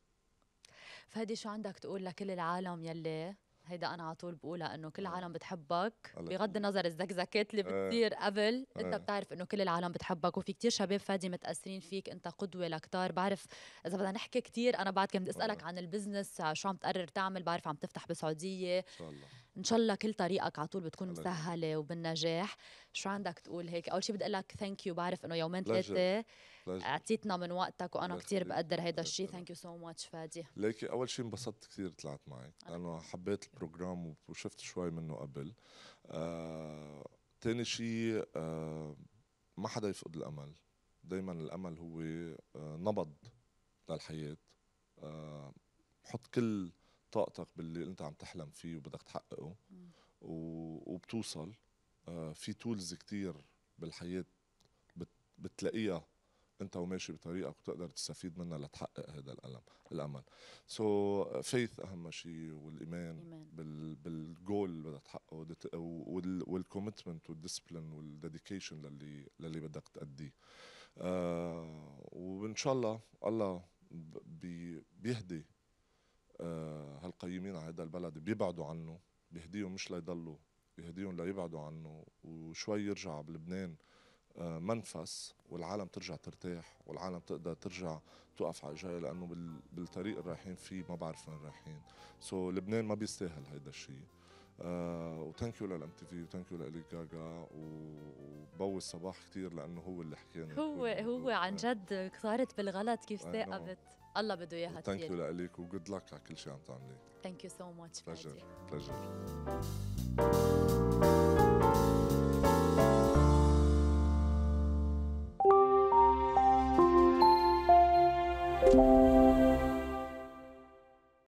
فادي شو عندك تقول لكل العالم يلي هيدا انا على طول بقولها انه كل آه. العالم بتحبك بغض النظر الزكزكات اللي آه. بتصير قبل آه. انت بتعرف انه كل العالم بتحبك وفي كتير شباب فادي متاثرين فيك انت قدوه لكتار بعرف اذا بدنا نحكي كتير انا بعد كنت اسالك عن البزنس شو عم تقرر تعمل بعرف عم تفتح بالسعوديه ان شاء الله ان شاء الله كل طريقك على طول بتكون مسهله وبالنجاح شو عندك تقول هيك اول شيء بدي اقول لك ثانك يو بعرف انه يومين ثلاثه اعطيتنا من وقتك وانا كثير بقدر هيدا الشيء ثانك يو سو ماتش فادي ليك اول شيء انبسطت كثير طلعت معك لانه حبيت البروجرام وشفت شوي منه قبل آه شيء آه ما حدا يفقد الامل دائما الامل هو آه نبض للحياه آه حط كل طاقتك باللي انت عم تحلم فيه وبدك تحققه وبتوصل آه، في تولز كتير بالحياه بتلاقيها انت وماشي بطريقك وتقدر تستفيد منها لتحقق هذا الالم الامل سو so, فيث اهم شيء والايمان بال بالجول اللي بدك تحققه والكومتمنت والديسبلين والديديكيشن للي للي بدك تأديه آه وان شاء الله الله بي بيهدي آه، هالقيمين على هذا البلد بيبعدوا عنه بيهديهم مش ليضلوا بيهديهم ليبعدوا عنه وشوي يرجع بلبنان آه، منفس والعالم ترجع ترتاح والعالم تقدر ترجع توقف على جاي لانه بالطريق اللي رايحين فيه ما بعرف وين رايحين سو so, لبنان ما بيستاهل هيدا الشيء وثانك يو للام تي في وثانك يو لالي جاجا وبوي الصباح كثير لانه هو اللي حكينا هو هو عن جد صارت بالغلط كيف ثاقبت الله بده اياها تصير ثانك يو لك وجود لك على كل شيء عم تعمليه ثانك يو سو ماتش بلجر بلجر